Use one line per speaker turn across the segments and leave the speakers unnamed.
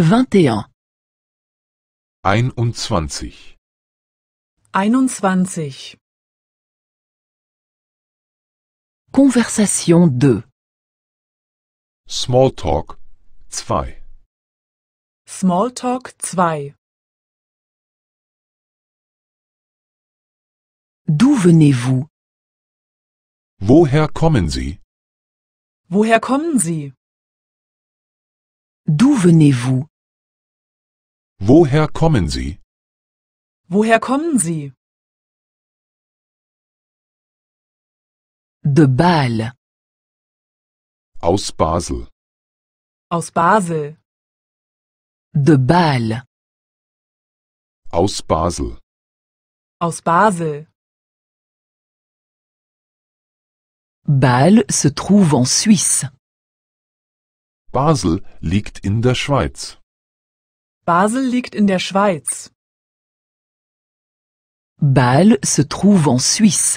vingt einundzwanzig, 21. conversation 2, Smalltalk 2, Smalltalk 2. d'où venez-vous Woher kommen Sie? Woher kommen Sie? D'où venez-vous Woher kommen Sie? Woher kommen Sie? De Bâle. Aus Basel. Aus Basel. De Bâle. Aus Basel. Aus Basel. Bâle se trouve en Suisse. Basel liegt in der Schweiz. Basel liegt in der Schweiz. Bâle se trouve en Suisse.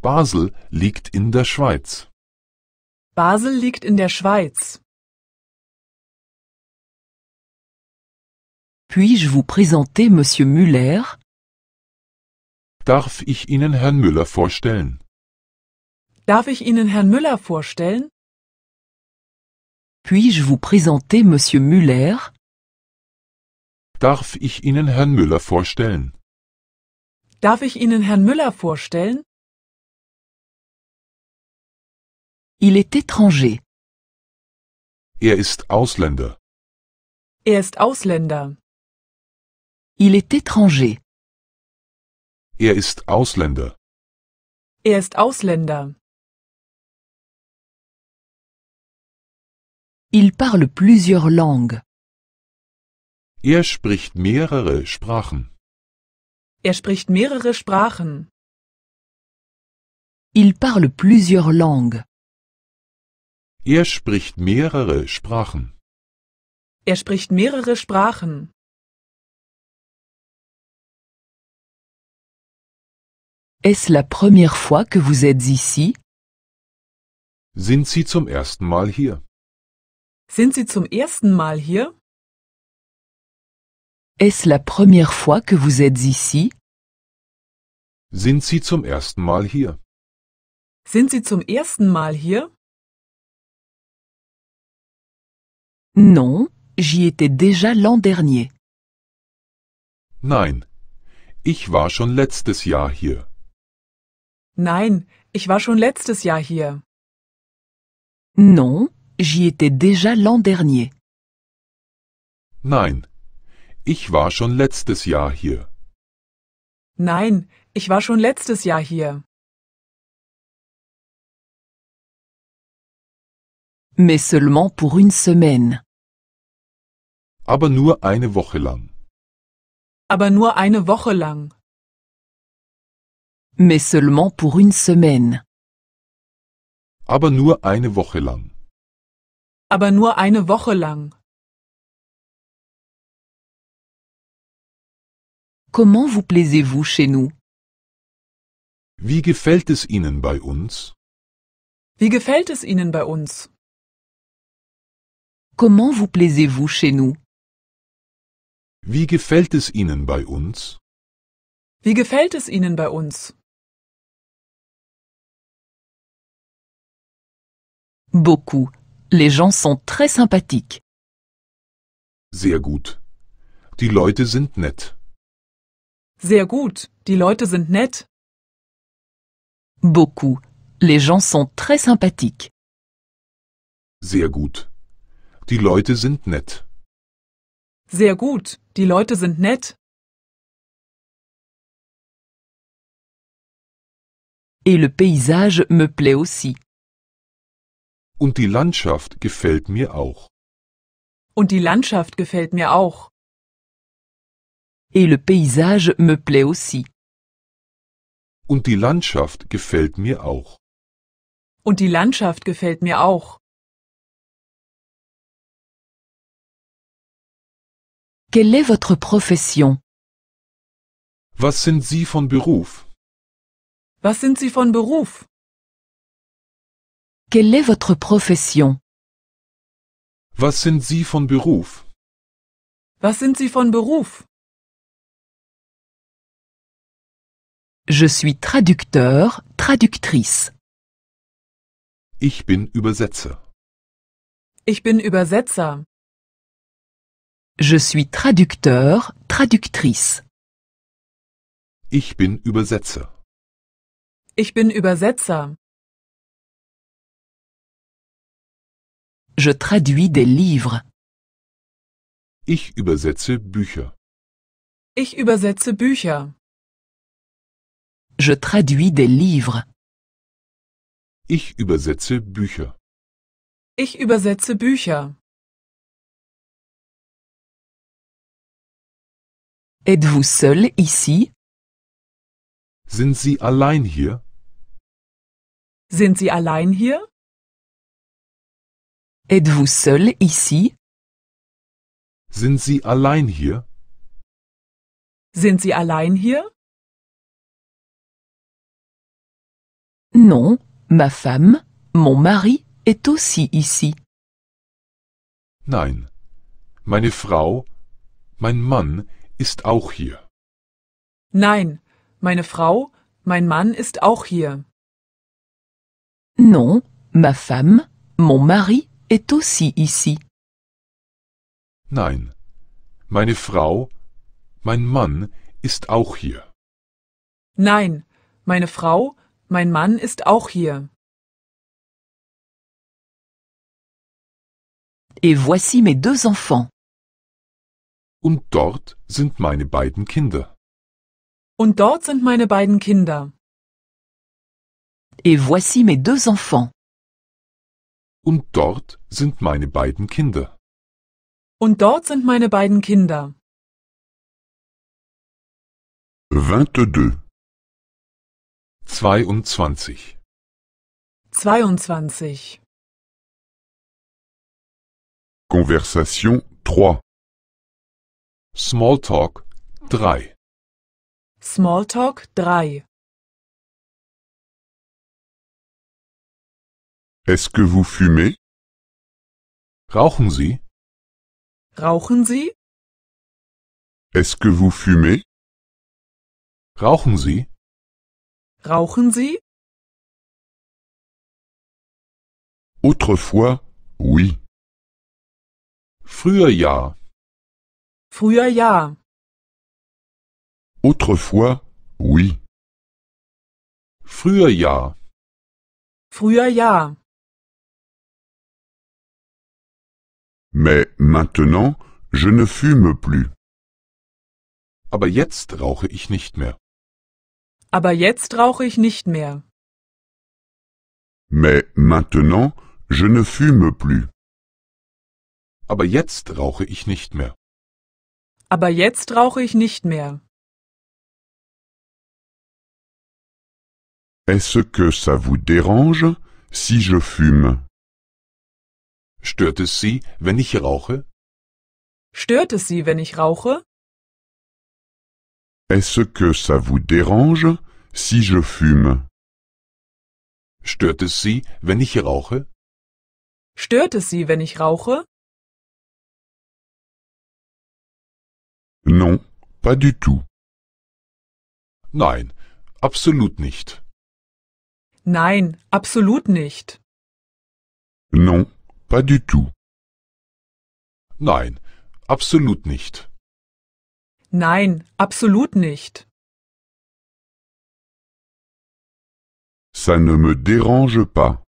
Basel liegt in der Schweiz. Basel liegt in der Schweiz. Puis-je vous présenter Monsieur Müller? Darf ich Ihnen Herrn Müller vorstellen? Darf ich Ihnen Herrn Müller vorstellen? Puis-je vous présenter Monsieur Müller? Darf ich Ihnen Herrn Müller vorstellen? Darf ich Ihnen Herrn Müller vorstellen? Il est étranger. Er ist Ausländer. Er ist Ausländer. Il est étranger. Er ist Ausländer. Er ist Ausländer. Il parle plusieurs langues. Er spricht mehrere Sprachen. Er spricht mehrere Sprachen. Il parle plusieurs langues. Er spricht mehrere Sprachen. Er spricht mehrere Sprachen. Est-ce la première fois que vous êtes ici? Sind Sie zum ersten Mal hier? Sind Sie zum ersten Mal hier? Est-ce la première fois que vous êtes ici? Sind Sie zum ersten Mal hier? Sind Sie zum ersten Mal hier? Non, j'y étais déjà l'an dernier. Nein,
ich war schon letztes Jahr hier.
Nein, ich war schon letztes Jahr hier. Non, j'y étais déjà l'an dernier. Nein, ich war schon letztes Jahr hier. Nein, ich war schon letztes Jahr hier. Mais seulement pour une semaine. Aber nur eine Woche lang. Aber nur eine Woche lang. Mais seulement pour une semaine. Aber nur eine Woche lang. Aber nur eine Woche lang. Comment vous plaisez-vous chez nous? Wie gefällt es Ihnen bei uns? Wie gefällt es Ihnen bei uns? Comment vous plaisez-vous chez nous? Wie gefällt es Ihnen bei uns? Wie gefällt es Ihnen bei uns? Beaucoup. Les gens sont très sympathiques. Sehr gut. Die Leute sind nett. Sehr gut. Die Leute sind nett. Beaucoup. Les gens sont très sympathiques. Sehr gut. Die Leute sind nett. Sehr gut. Die Leute sind nett. Et le paysage me plaît aussi. Und die Landschaft gefällt mir auch. Und die Landschaft gefällt mir auch. Et le paysage me plaît aussi. Und die Landschaft gefällt mir auch. Und die Landschaft gefällt mir auch. Quelle est votre profession? Was sind Sie von Beruf? Was sind Sie von Beruf? Quelle est votre profession? Was sind Sie von Beruf? Was sind Sie von Beruf? Je suis traducteur, traductrice. Ich bin Übersetzer. Ich bin Übersetzer. Je suis traducteur, traductrice. Ich bin Übersetzer. Ich bin Übersetzer. Je traduis des livres. Ich übersetze Bücher. Ich übersetze Bücher. Je traduis des livres. Ich übersetze Bücher. Ich übersetze Bücher. Êtes-vous seul ici? Sind Sie allein hier? Sind Sie allein hier? Êtes-vous seul ici? Sind Sie allein hier? Sind Sie allein hier? Non, ma femme, mon mari est aussi ici. Nein,
meine Frau, mein Mann ist auch hier.
Nein, meine Frau, mein Mann ist auch hier. Non, ma femme, mon mari est aussi ici.
Nein, meine Frau, mein Mann ist auch hier.
Nein, meine Frau, mein Mann ist auch hier. Et voici mes deux enfants. Und dort sind meine beiden Kinder. Und dort sind meine beiden Kinder. Et voici mes deux enfants. Und dort sind meine beiden Kinder. Und dort sind meine beiden Kinder. 22 zweiundzwanzig Zweiundzwanzig. Conversation 3. Smalltalk 3. Smalltalk 3. Est-ce que vous fumez Rauchen Sie? Rauchen Sie? Est-ce que vous fumez Rauchen Sie? Rauchen Sie? Autrefois, oui. Früher ja. Früher ja. Autrefois, oui. Früher ja. Früher ja. Mais maintenant, je ne fume plus. Aber jetzt rauche ich nicht mehr. Aber jetzt rauche ich nicht mehr. Mais maintenant, je ne fume plus. Aber jetzt rauche ich nicht mehr. Aber jetzt rauche ich nicht mehr. Est-ce que ça vous dérange si je fume? Stört es Sie, wenn ich rauche? Stört es Sie, wenn ich rauche? Est-ce que ça vous dérange Si je fume. Stört es Sie, wenn ich rauche? Stört es Sie, wenn ich rauche? Non, pas du tout. Nein, absolut nicht. Nein, absolut nicht. Non, pas du tout. Nein, absolut nicht. Nein, absolut nicht. Ça ne me dérange pas.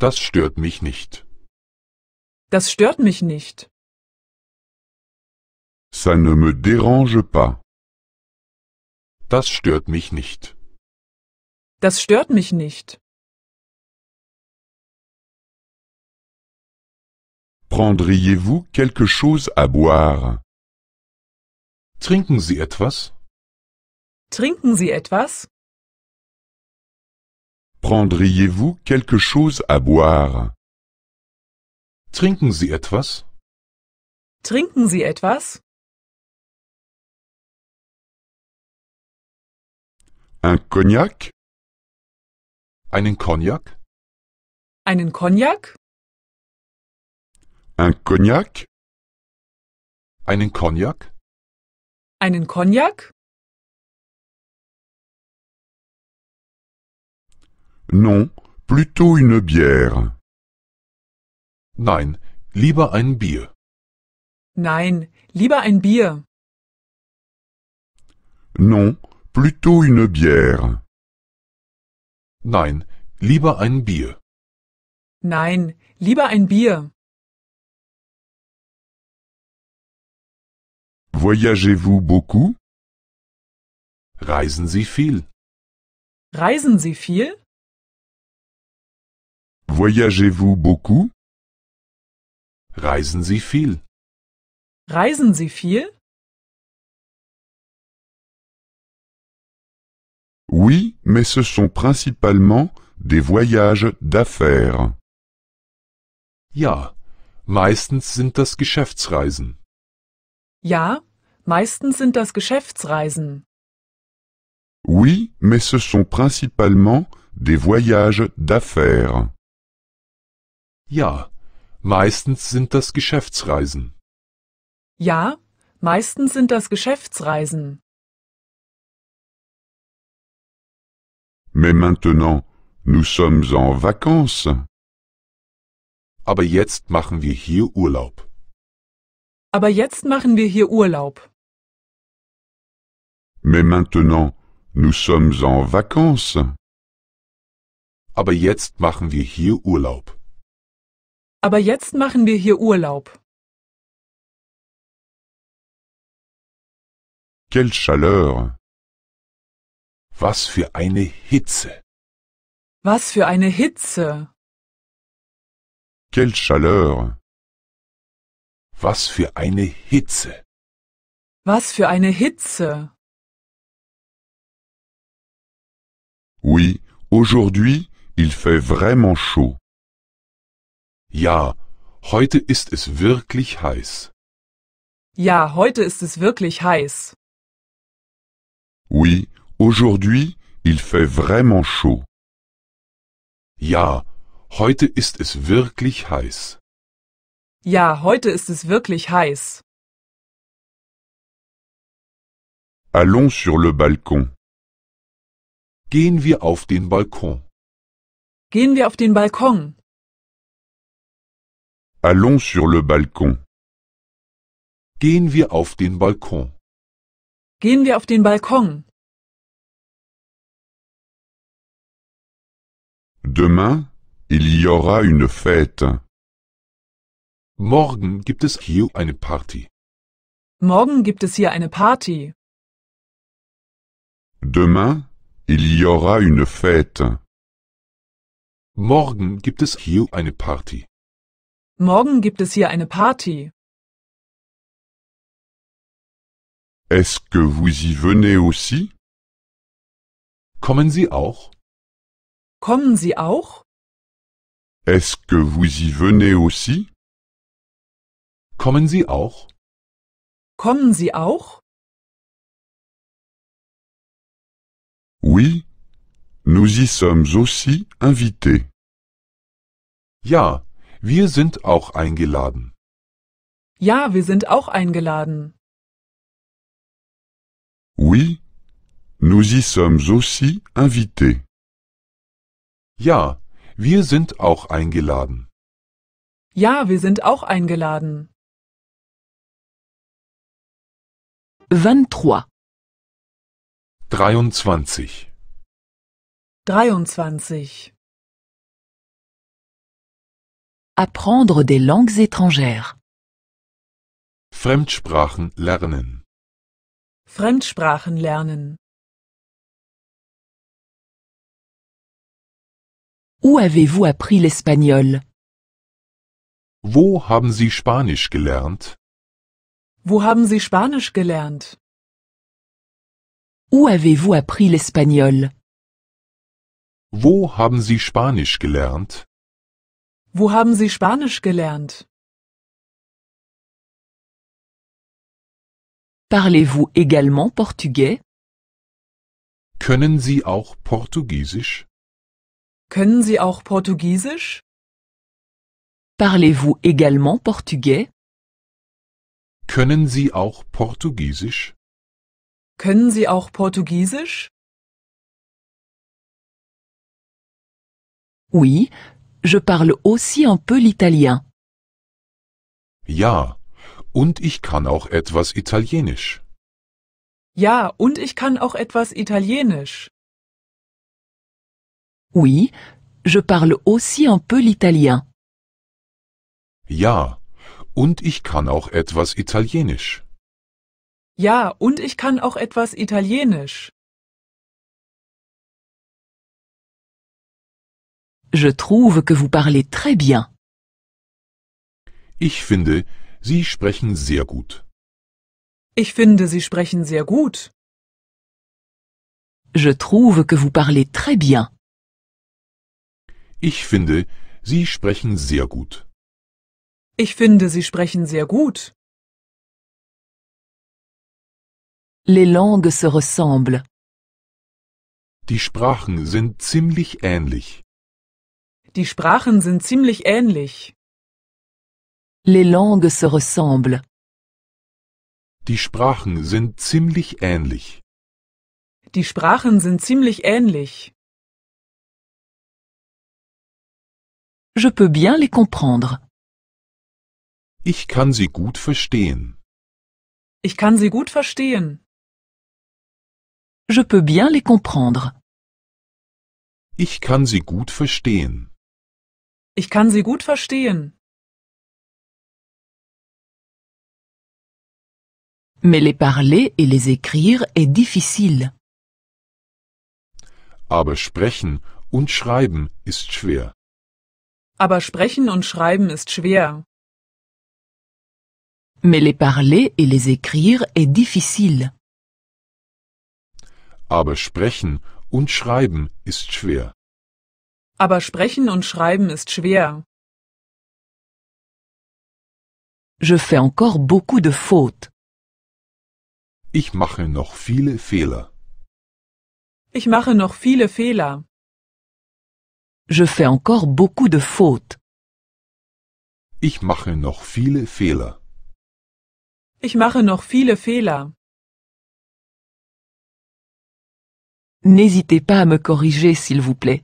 Das stört mich nicht. Das stört mich nicht. Ça ne me dérange pas. Das stört mich nicht. Das stört mich nicht. Prendriez-vous quelque chose à boire? Trinken Sie etwas? Trinken Sie etwas? Prendriez-vous quelque chose à boire? Trinken Sie etwas? Trinken Sie etwas? Un cognac? Einen Cognac? Einen Cognac? Un cognac? Einen Cognac? Einen Cognac? Non, plutôt une bière. Nein, lieber ein Bier. Nein, lieber ein Bier. Non, plutôt une bière. Nein, lieber ein Bier. Nein, lieber ein Bier. Voyagez-vous beaucoup? Reisen Sie viel? Reisen Sie viel? Voyagez-vous beaucoup? Reisen Sie viel? Reisen Sie viel? Oui, mais ce sont principalement des
voyages d'affaires. Ja, meistens sind das Geschäftsreisen.
Ja, meistens sind das Geschäftsreisen.
Oui, mais ce sont principalement des voyages d'affaires. Ja, meistens sind das
Geschäftsreisen. Ja, meistens sind das Geschäftsreisen. Mais maintenant, nous sommes en vacances. Aber jetzt machen wir hier Urlaub. Aber jetzt machen wir hier Urlaub. Mais maintenant, nous sommes en vacances. Aber jetzt machen wir hier Urlaub. Aber jetzt machen wir hier Urlaub. Quelle chaleur! Was für eine Hitze! Was für eine Hitze! Quelle chaleur! Was für eine Hitze! Was für eine Hitze! Oui, aujourd'hui, il fait vraiment chaud. Ja, heute ist es wirklich heiß. Ja, heute ist es wirklich heiß. Oui, aujourd'hui, il fait vraiment chaud. Ja, heute ist es wirklich heiß. Ja, heute ist es wirklich heiß. Allons sur le balcon. Gehen wir auf den Balkon. Gehen wir auf den Balkon. Allons sur le balcon. Gehen wir auf den Balkon. Gehen wir auf den Balkon. Demain, il y aura une fête. Morgen gibt es hier eine Party. Morgen gibt es hier eine Party. Demain, il y aura une fête. Morgen gibt es hier eine Party. Morgen gibt es hier eine Party. Est-ce que vous y venez aussi? Kommen Sie auch? Kommen Sie auch? Est-ce que vous y venez aussi? Kommen Sie auch? Kommen Sie auch? Oui, nous y sommes aussi invités. Ja, wir sind auch eingeladen. Ja, wir sind auch eingeladen. Oui, nous y sommes aussi invités. Ja, wir sind auch eingeladen. Ja, wir sind auch eingeladen. 23. 23. 23. Apprendre des langues étrangères. Fremdsprachen lernen. Fremdsprachen lernen. Où avez-vous appris l'espagnol? Wo haben Sie Spanisch gelernt? Wo haben Sie Spanisch gelernt? Où avez-vous appris l'espagnol? Wo haben Sie Spanisch gelernt? Wo haben Sie Spanisch gelernt? Parlez-vous également portugais? Können Sie auch Portugiesisch? Können Sie auch Portugiesisch? Parlez-vous également portugais? Können Sie auch Portugiesisch? Können Sie auch Portugiesisch? Oui, Je parle aussi un peu l'italien.
Ja, und ich kann auch etwas Italienisch.
Ja, und ich kann auch etwas Italienisch. Oui, je parle aussi un peu l'italien. Ja, und ich kann auch etwas Italienisch. Ja, und ich kann auch etwas Italienisch. Je trouve que vous parlez très bien. Ich finde, Sie sprechen sehr gut. Ich finde, Sie sprechen sehr gut. Je trouve que vous parlez très bien. Ich finde, Sie sprechen sehr gut. Ich finde, Sie sprechen sehr gut. Les langues se ressemblent. Die Sprachen sind ziemlich ähnlich. Die Sprachen sind ziemlich ähnlich. Les langues se ressemblent. Die Sprachen sind ziemlich ähnlich. Die Sprachen sind ziemlich ähnlich. Je peux bien les comprendre. Ich kann sie gut verstehen. Ich kann sie gut verstehen. Je peux bien les comprendre. Ich kann sie gut verstehen. Ich kann sie gut verstehen. Mais les parler et les écrire est difficile.
Aber sprechen und schreiben ist
schwer. Aber sprechen und schreiben ist schwer. Mais les parler et les écrire est difficile. Aber sprechen und schreiben ist schwer. Aber sprechen und schreiben ist schwer. Je fais encore beaucoup de fautes. Ich mache noch viele Fehler. Ich mache noch viele Fehler. Je fais encore beaucoup de fautes. Ich mache noch viele Fehler. Ich mache noch viele Fehler. N'hésitez pas à me corriger, s'il vous plaît.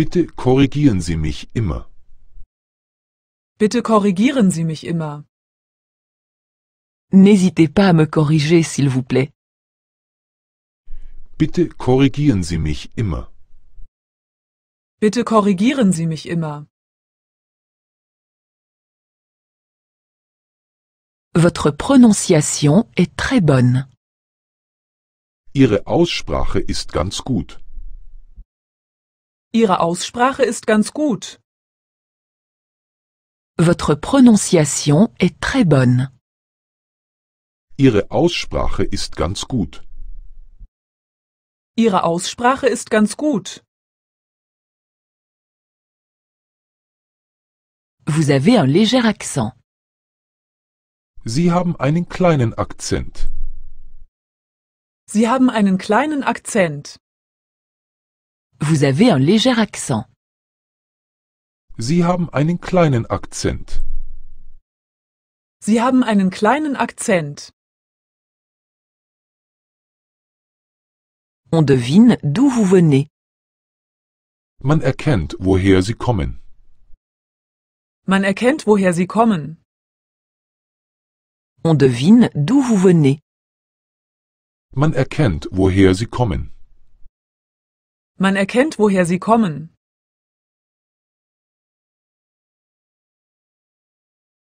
Bitte korrigieren Sie mich immer. Bitte korrigieren Sie mich immer. N'hésitez pas à me corriger, s'il vous plaît. Bitte korrigieren Sie mich immer. Bitte korrigieren Sie mich immer. Votre prononciation est très bonne. Ihre Aussprache ist ganz gut. Ihre Aussprache ist ganz gut. Votre prononciation est très bonne.
Ihre Aussprache ist
ganz gut. Ihre Aussprache ist ganz gut. Vous avez un léger accent. Sie haben einen kleinen Akzent. Sie haben einen kleinen Akzent. Vous avez un léger accent. Sie haben einen kleinen Akzent. Sie haben einen kleinen Akzent. On devine d'où vous venez. Man erkennt, woher Sie kommen. Man erkennt, woher Sie kommen. On devine d'où vous venez. Man erkennt, woher Sie kommen. Man erkennt, woher sie kommen.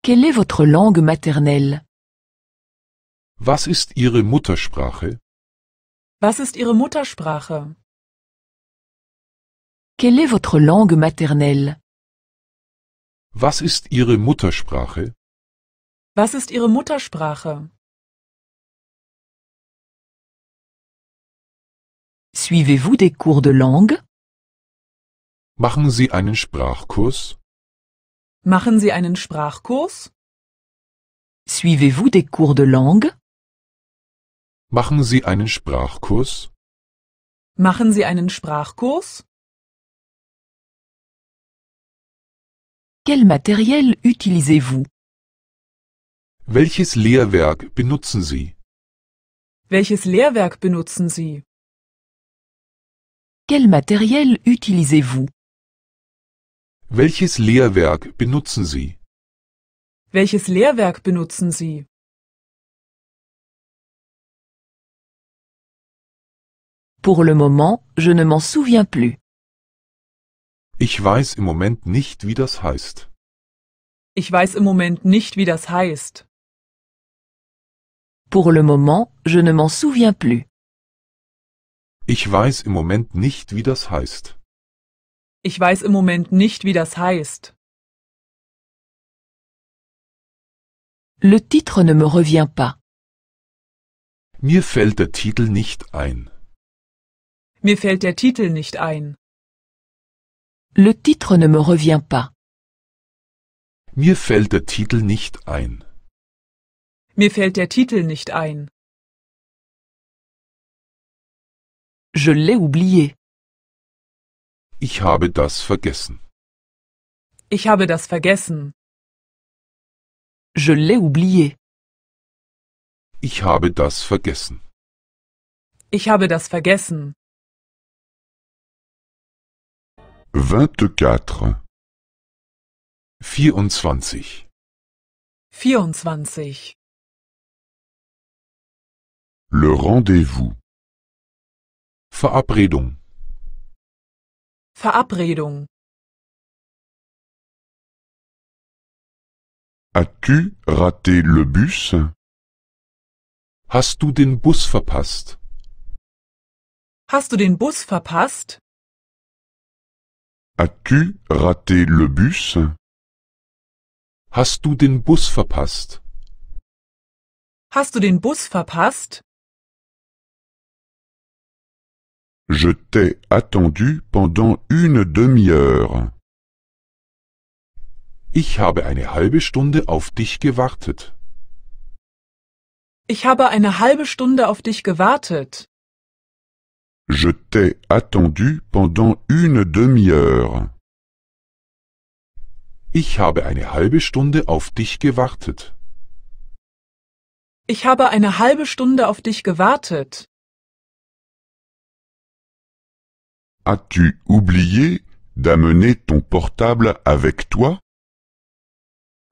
Quelle est votre langue maternelle? Was ist Ihre Muttersprache? Was ist Ihre Muttersprache? Quelle est votre langue maternelle? Was ist Ihre Muttersprache? Was ist Ihre Muttersprache? Suivez-vous des cours de langue? Machen Sie einen Sprachkurs? Machen Sie einen Sprachkurs? Suivez-vous des cours de langue? Machen Sie einen Sprachkurs? Machen Sie einen Sprachkurs? Quel matériel utilisez-vous? Welches Lehrwerk benutzen Sie? Welches Lehrwerk benutzen Sie? Quel matériel utilisez-vous? Welches Lehrwerk benutzen Sie? Welches Lehrwerk benutzen Sie? Pour le moment, je ne m'en souviens plus. Ich weiß im Moment nicht, wie das heißt. Ich weiß im Moment nicht, wie das heißt. Pour le moment, je ne m'en souviens plus. Ich weiß im Moment nicht, wie das heißt. Ich weiß im Moment nicht, wie das heißt. Le titre ne me revient pas. Mir fällt der Titel nicht ein. Mir fällt der Titel nicht ein. Le titre ne me revient pas. Mir fällt der Titel nicht ein. Mir fällt der Titel nicht ein. Je l'ai oublié. Ich habe das vergessen. Ich habe das vergessen. Je l'ai oublié. Ich habe das vergessen. Ich habe das vergessen. 24 24 24 Le rendez-vous Verabredung Verabredung As-tu raté le bus? Hast du den Bus verpasst? Hast du den Bus verpasst? As-tu raté le bus? Hast du den Bus verpasst? Hast du den Bus verpasst? Je t'ai attendu pendant une demi-heure. Ich habe eine halbe
Stunde auf dich gewartet.
Ich habe eine halbe Stunde auf dich gewartet.
Je t'ai attendu pendant une demi-heure. Ich habe eine halbe Stunde auf
dich gewartet. Ich habe eine halbe Stunde auf dich gewartet. As-tu oublié d'amener ton portable avec toi?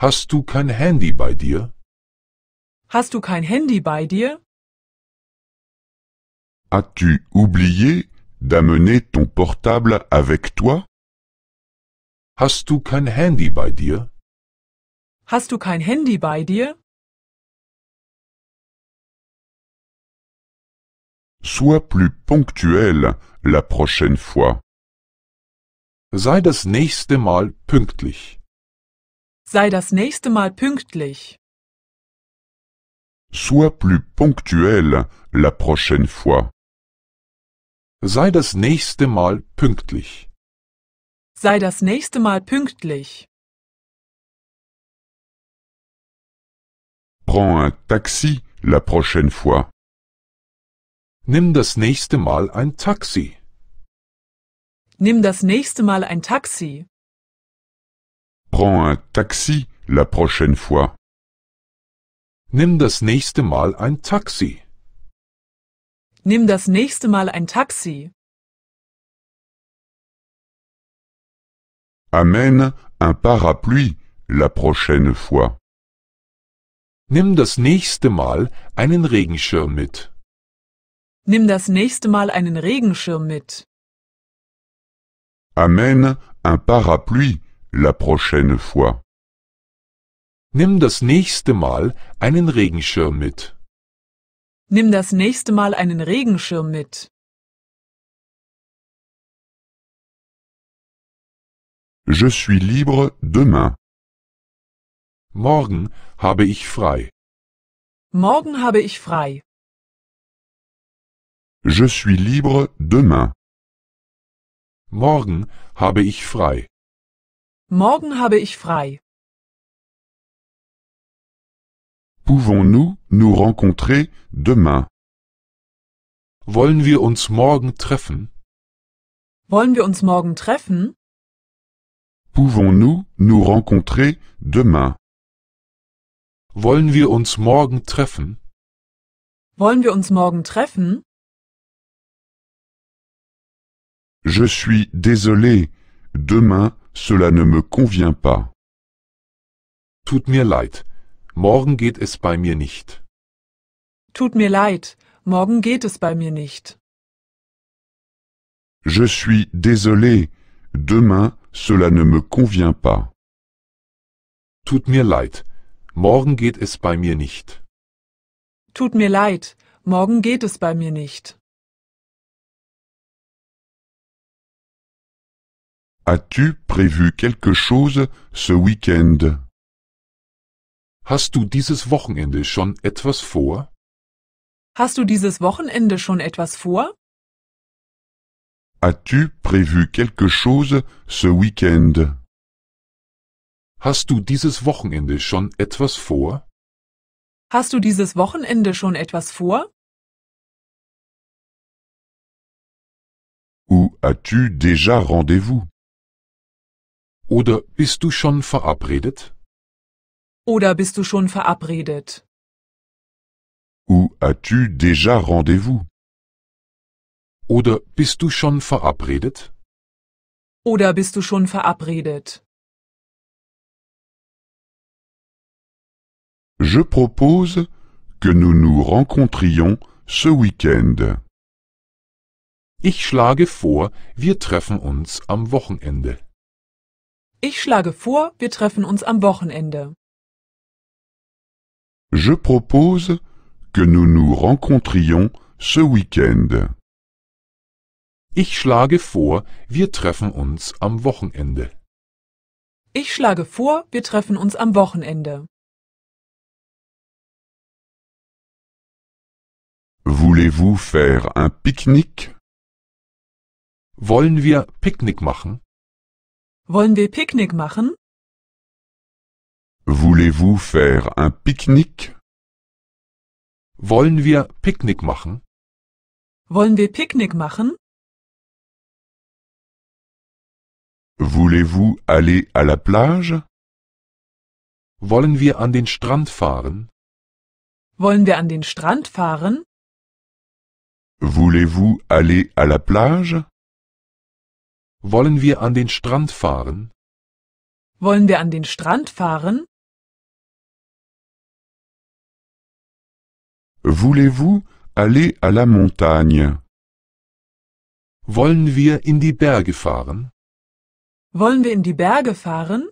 Hast
du kein Handy bei dir?
Hast du kein Handy bei dir?
As-tu oublié d'amener ton portable avec
toi? Hast du kein Handy bei dir? Hast du kein Handy bei dir? Sois plus ponctuel la prochaine fois.
Sei das nächste Mal pünktlich.
Sei das nächste Mal pünktlich.
Sois plus ponctuel
la prochaine fois. Sei das nächste Mal pünktlich. Sei das nächste Mal pünktlich. Prends un taxi la prochaine fois. Nimm das nächste Mal ein Taxi. Nimm das nächste Mal ein Taxi.
Prends un taxi la prochaine
fois. Nimm das nächste Mal ein Taxi. Nimm das nächste Mal ein Taxi. Amène un parapluie la prochaine fois. Nimm das nächste Mal einen Regenschirm mit. Nimm das nächste Mal einen Regenschirm mit. Amène un parapluie la prochaine fois. Nimm das nächste Mal einen Regenschirm mit. Nimm das nächste Mal einen Regenschirm mit. Je suis libre demain. Morgen habe ich frei. Morgen habe ich frei. Je suis libre demain. Morgen habe ich frei. Morgen habe ich frei. Pouvons-nous nous rencontrer demain? Wollen wir uns morgen treffen? Wollen wir uns morgen treffen? Pouvons-nous nous rencontrer demain? Wollen wir uns morgen treffen? Wollen wir uns morgen treffen? Je suis désolé, demain cela ne me convient pas. Tut
mir leid, morgen geht es bei mir nicht.
Tut mir leid, morgen geht es bei mir nicht.
Je suis désolé, demain cela ne me convient pas. Tut mir leid,
morgen geht es bei mir nicht. Tut mir leid, morgen geht es bei mir nicht. As-tu prévu quelque chose ce week-end?
Hast du dieses Wochenende schon etwas vor?
Hast du dieses Wochenende schon etwas vor?
As-tu prévu quelque chose ce week-end? Hast du dieses Wochenende
schon etwas vor? Hast du dieses Wochenende schon etwas vor? Où as-tu déjà rendez-vous? Oder bist du schon verabredet? Oder bist du schon verabredet? Ou as-tu déjà rendez-vous? Oder bist du schon verabredet? Oder bist du schon verabredet? Je propose que nous nous rencontrions ce
week-end. Ich schlage vor, wir treffen uns am Wochenende.
Ich schlage vor, wir treffen uns am Wochenende.
Je propose que nous nous rencontrions ce week Ich schlage vor, wir treffen
uns am Wochenende. Ich schlage vor, wir treffen uns am Wochenende. Voulez-vous faire un pique Wollen wir Picknick machen? Wollen wir Picknick machen? Voulez-vous faire un pique-nique? Wollen wir Picknick machen? Wollen wir Picknick machen? Voulez-vous aller à la plage? Wollen wir an den Strand fahren? Wollen wir an den Strand fahren? Voulez-vous aller à la plage? Wollen wir an den Strand fahren? Wollen wir an den Strand fahren? Voulez-vous aller à la montagne? Wollen wir in die Berge fahren? Wollen wir in die Berge fahren?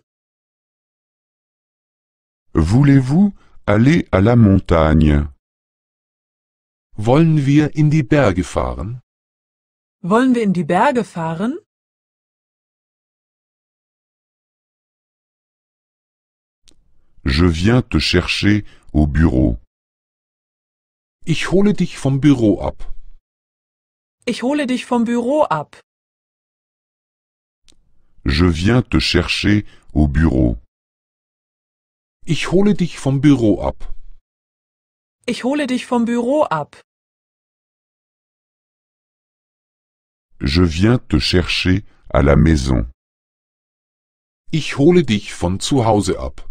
Voulez-vous aller à la montagne? Wollen wir in die Berge fahren? Wollen wir in die Berge fahren? Je viens te chercher au bureau. Ich hole dich vom Büro ab. Ich hole dich vom Büro ab. Je viens te chercher au bureau. Ich hole dich vom Büro ab. Ich hole dich vom Büro ab. Je viens te chercher à la maison. Ich hole dich von zu Hause ab.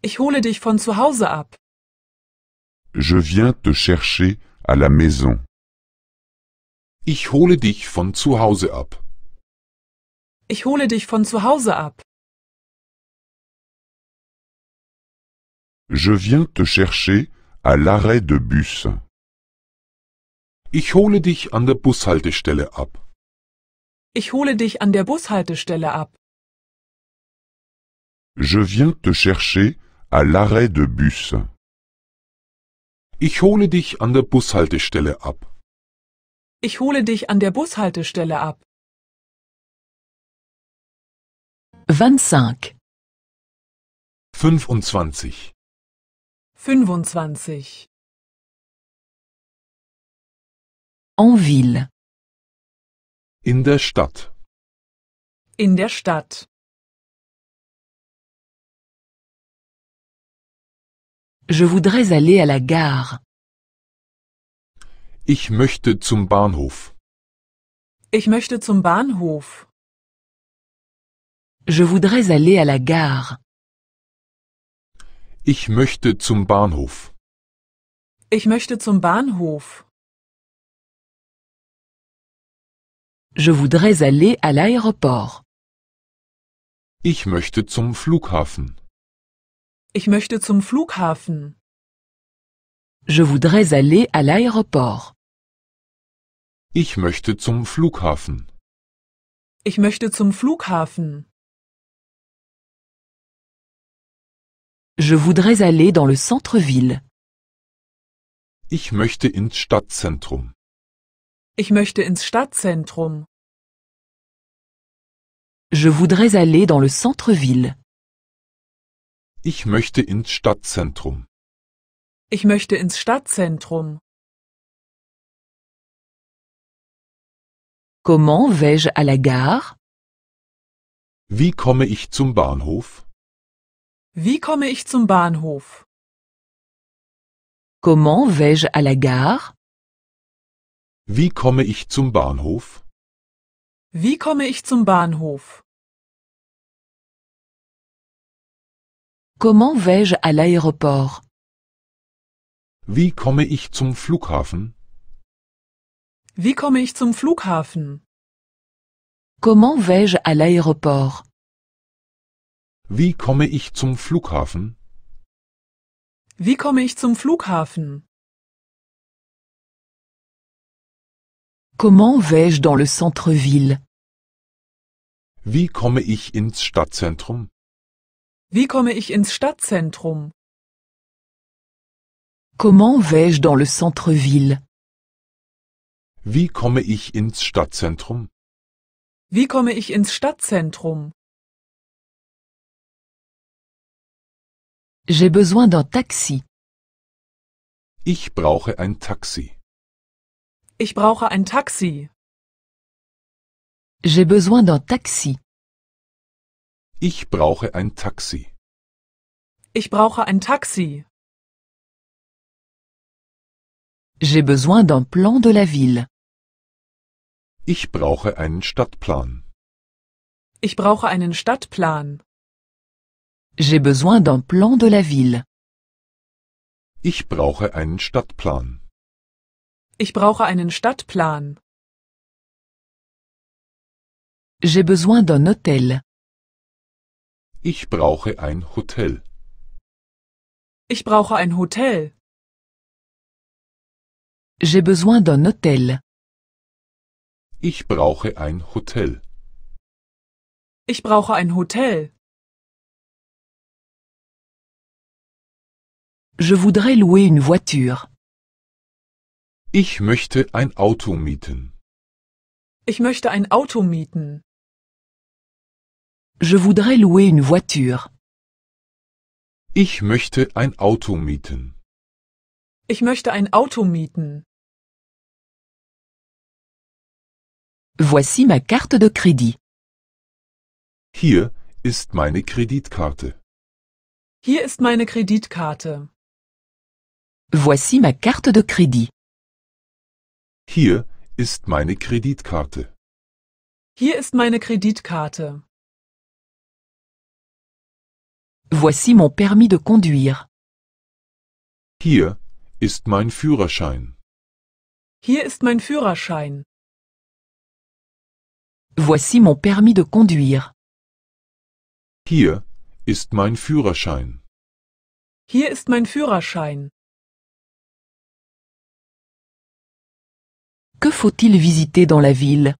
Ich hole dich von zu Hause ab.
Je viens te chercher
à la maison. Ich hole dich von zu Hause ab. Ich hole dich von zu Hause ab. Je viens te chercher à l'arrêt de bus. Ich hole dich an der Bushaltestelle ab. Ich hole dich an der Bushaltestelle ab. Je viens te chercher
à l'arrêt de bus. Ich hole dich an der
Bushaltestelle ab. Ich hole dich an der Bushaltestelle ab. 25 25 25 En ville In der Stadt In der Stadt Je voudrais aller à la gare. Ich möchte zum Bahnhof. Ich möchte zum Bahnhof. Je voudrais aller à la gare. Ich möchte zum Bahnhof. Ich möchte zum Bahnhof. Je voudrais aller à l'aéroport. Ich möchte zum Flughafen. Ich möchte zum Flughafen. Je voudrais aller à l'aéroport. Ich möchte zum Flughafen. Ich möchte zum Flughafen. Je voudrais aller dans le centre-ville. Ich möchte ins Stadtzentrum. Ich möchte ins Stadtzentrum. Je voudrais aller dans le centre-ville. Ich möchte ins Stadtzentrum. Ich möchte ins Stadtzentrum. Comment vais-je à la gare? Wie komme ich zum Bahnhof? Wie komme ich zum Bahnhof? Comment vais-je à la gare? Wie komme ich zum Bahnhof? Wie komme ich zum Bahnhof? Comment vais-je à l'aéroport? Wie komme ich zum Flughafen? Wie komme ich zum Flughafen? Comment vais-je à l'aéroport? Wie komme ich zum Flughafen? Wie komme ich zum Flughafen? Comment vais-je dans le centre-ville? Wie komme ich ins Stadtzentrum? Wie komme ich ins Stadtzentrum? Comment vais-je dans le centre-ville? Wie komme ich ins Stadtzentrum? Wie komme ich ins Stadtzentrum? J'ai besoin d'un taxi. Ich brauche ein Taxi. Ich brauche ein Taxi. J'ai besoin d'un taxi. Ich brauche ein Taxi. Ich brauche ein Taxi. J'ai besoin d'un plan de la ville. Ich brauche einen Stadtplan. Ich brauche einen Stadtplan. J'ai besoin d'un plan de la ville. Ich brauche einen Stadtplan. Ich brauche einen Stadtplan. J'ai besoin d'un hôtel. Ich brauche ein Hotel. Ich brauche ein Hotel. J'ai besoin d'un hôtel. Ich brauche ein Hotel. Ich brauche ein Hotel. Je voudrais louer une voiture.
Ich möchte ein Auto mieten.
Ich möchte ein Auto mieten. Je voudrais louer une voiture. Ich möchte ein Auto mieten. Ich möchte ein Auto mieten. Voici ma carte de crédit. Hier ist meine Kreditkarte. Hier ist meine Kreditkarte. Voici ma carte de crédit. Hier ist meine Kreditkarte. Hier ist meine Kreditkarte. Voici mon permis de conduire. Hier ist mein Führerschein. Hier ist mein Führerschein. Voici mon permis de conduire. Hier ist mein Führerschein. Hier ist mein Führerschein. Que faut-il visiter dans la ville?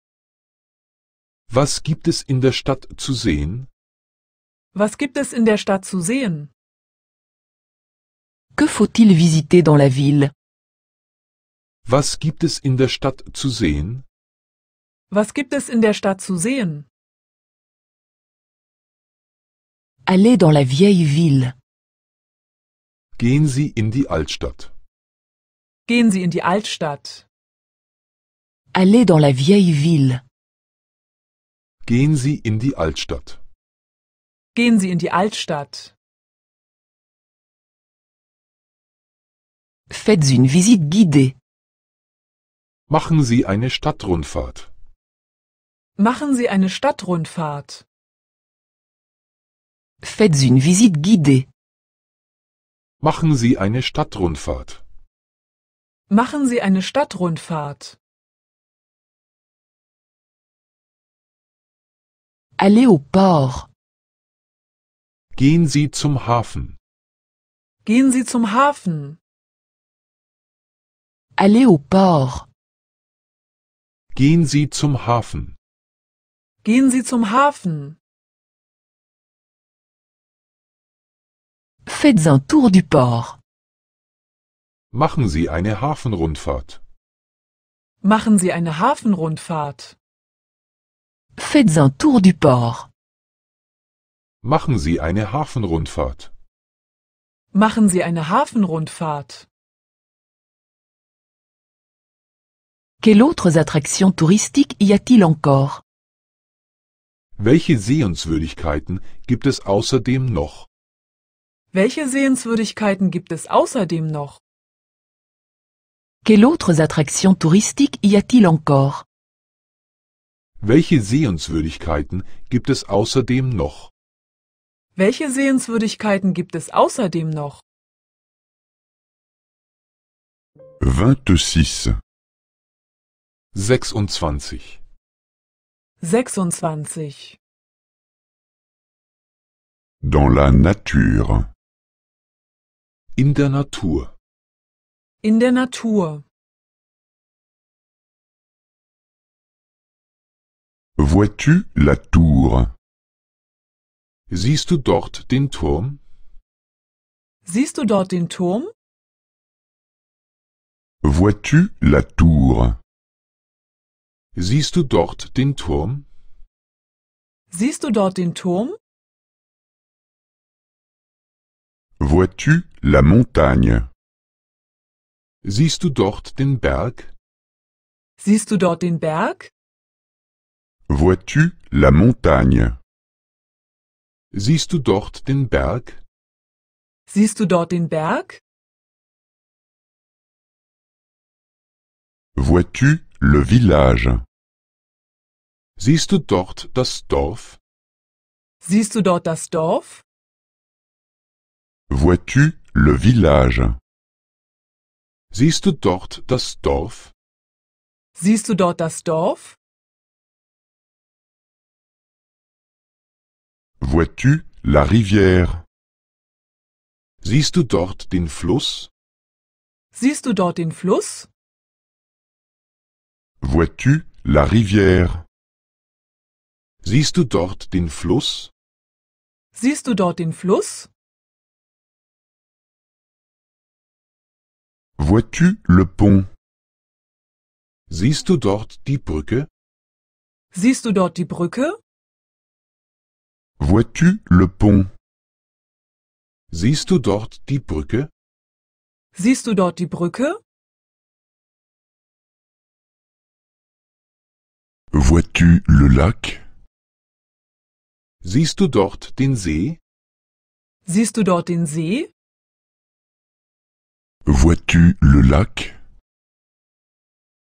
Was gibt es in der Stadt zu sehen? Was gibt es in der Stadt zu sehen? Que faut-il visiter dans la ville? Was gibt es in der Stadt zu sehen? Was gibt es in der Stadt zu sehen? Allez dans la vieille ville. Gehen Sie in die Altstadt. Gehen Sie in die Altstadt. Allez dans la vieille ville. Gehen Sie in die Altstadt. Gehen Sie in die Altstadt. Faites une visite guidée. Machen Sie eine Stadtrundfahrt. Machen Sie eine Stadtrundfahrt. Faites une visite guidée. Machen Sie eine Stadtrundfahrt. Machen Sie eine Stadtrundfahrt. Allez au port. Gehen Sie zum Hafen. Gehen Sie zum Hafen. Allez au port. Gehen Sie zum Hafen. Gehen Sie zum Hafen. Faites un tour du port. Machen Sie eine Hafenrundfahrt. Machen Sie eine Hafenrundfahrt. Faites un tour du port. Machen Sie eine Hafenrundfahrt. Machen Sie eine Hafenrundfahrt. Quelles autres attractions touristiques y a-t-il encore?
Welche Sehenswürdigkeiten gibt es außerdem noch?
Welche Sehenswürdigkeiten gibt es außerdem noch? Quelles autres attractions touristiques y a-t-il encore?
Welche Sehenswürdigkeiten gibt es außerdem noch?
Welche Sehenswürdigkeiten gibt es außerdem noch? Vingt-six. 26. 26. Dans la nature. In der Natur. In der Natur. Vois-tu la tour Siehst du dort den Turm? Siehst du dort den Turm? Vois-tu la tour? Siehst du dort den Turm? Siehst du dort den Turm? Vois-tu la montagne? Siehst du dort den Berg? Siehst du dort den Berg? Vois-tu la montagne? Siehst du dort den Berg? Siehst du dort den Berg? Vois-tu le village? Siehst du dort das Dorf? Siehst du dort das Dorf? Vois-tu le village? Siehst du dort das Dorf? Siehst du dort das Dorf? Vois-tu la rivière? Siehst du dort den Fluss? Siehst du dort den Fluss? Vois-tu la rivière? Siehst du dort den Fluss? Siehst du dort den Fluss? Vois-tu le pont? Siehst du dort die Brücke? Siehst du dort die Brücke? Vois-tu le pont? Siehst du dort die Brücke? Siehst du dort die Brücke? Vois-tu le lac? Siehst du dort den See? Siehst du dort den See? Vois-tu le lac?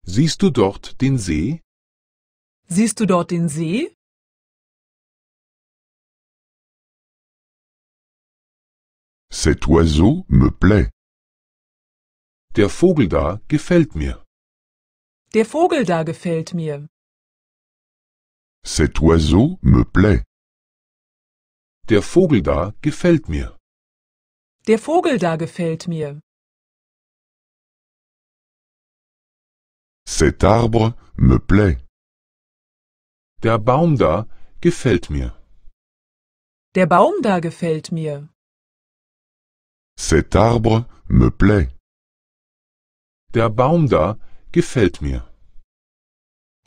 Siehst du dort den See? Siehst du dort den See? Cet oiseau me plaît. Der Vogel da gefällt mir. Der Vogel da gefällt mir. Cet oiseau me plaît. Der Vogel da gefällt mir. Der Vogel da gefällt mir. Cet arbre me plaît. Der Baum da gefällt mir. Der Baum da gefällt mir. Cet arbre me plaît. Der Baum da gefällt mir.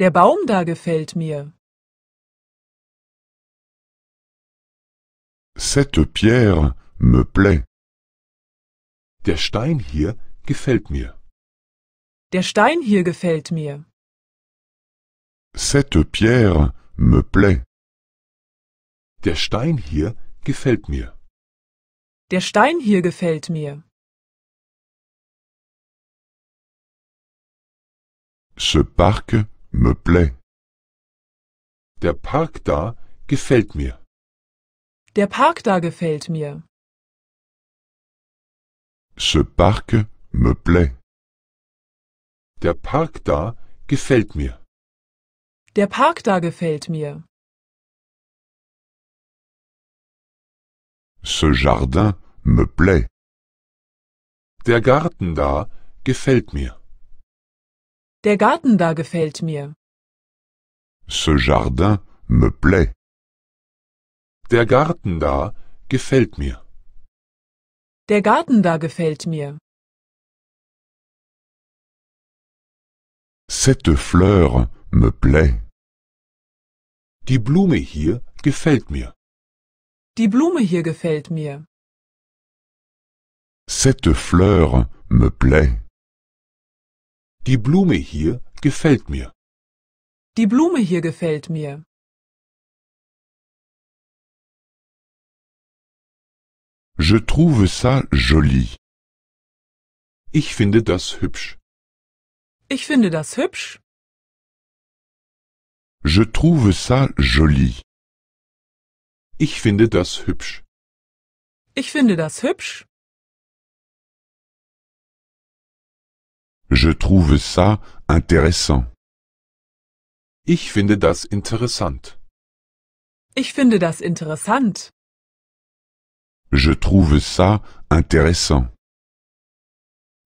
Der Baum da gefällt mir. Cette pierre me plaît. Der Stein hier gefällt mir. Der Stein hier gefällt mir. Cette pierre me plaît. Der Stein hier gefällt mir. Der Stein hier gefällt mir. Ce parc me plaît. Der Park da gefällt mir. Der Park da gefällt mir. Ce parc me plaît. Der Park da gefällt mir. Der Park da gefällt mir. Ce jardin me plaît. Der Garten da gefällt mir. Der Garten da gefällt mir. Ce jardin me plaît. Der Garten da gefällt mir. Der Garten da gefällt mir. Cette fleur me plaît. Die Blume hier gefällt mir. Die Blume hier gefällt mir. Cette fleur me plaît. Die Blume hier gefällt mir. Die Blume hier gefällt mir. Je trouve ça joli. Ich finde das hübsch. Ich finde das hübsch. Je trouve ça joli. Ich finde das hübsch. Ich finde das hübsch. Je trouve ça intéressant. Ich finde das interessant. Ich finde das interessant. Je trouve ça intéressant.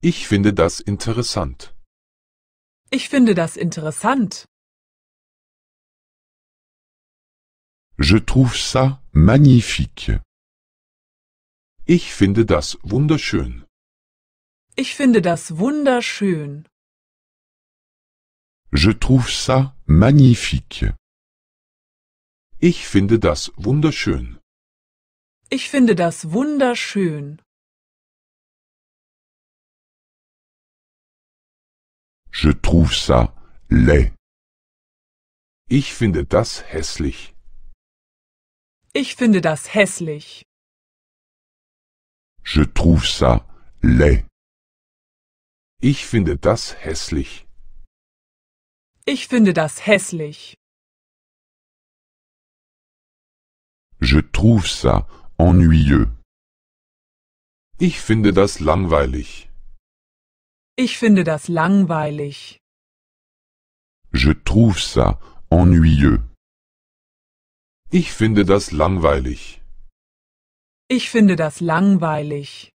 Ich finde das interessant. Ich finde das interessant. Je trouve ça magnifique. Ich finde das wunderschön. Ich finde das wunderschön. Je trouve ça magnifique. Ich finde das wunderschön. Ich finde das wunderschön. Je trouve ça laid. Ich finde das hässlich. Ich finde das hässlich. Je trouve ça laid. Ich finde das hässlich. Ich finde das hässlich. Je trouve ça ennuyeux. Ich finde das langweilig. Ich finde das langweilig. Je trouve ça ennuyeux. Ich finde das langweilig. Ich finde das langweilig.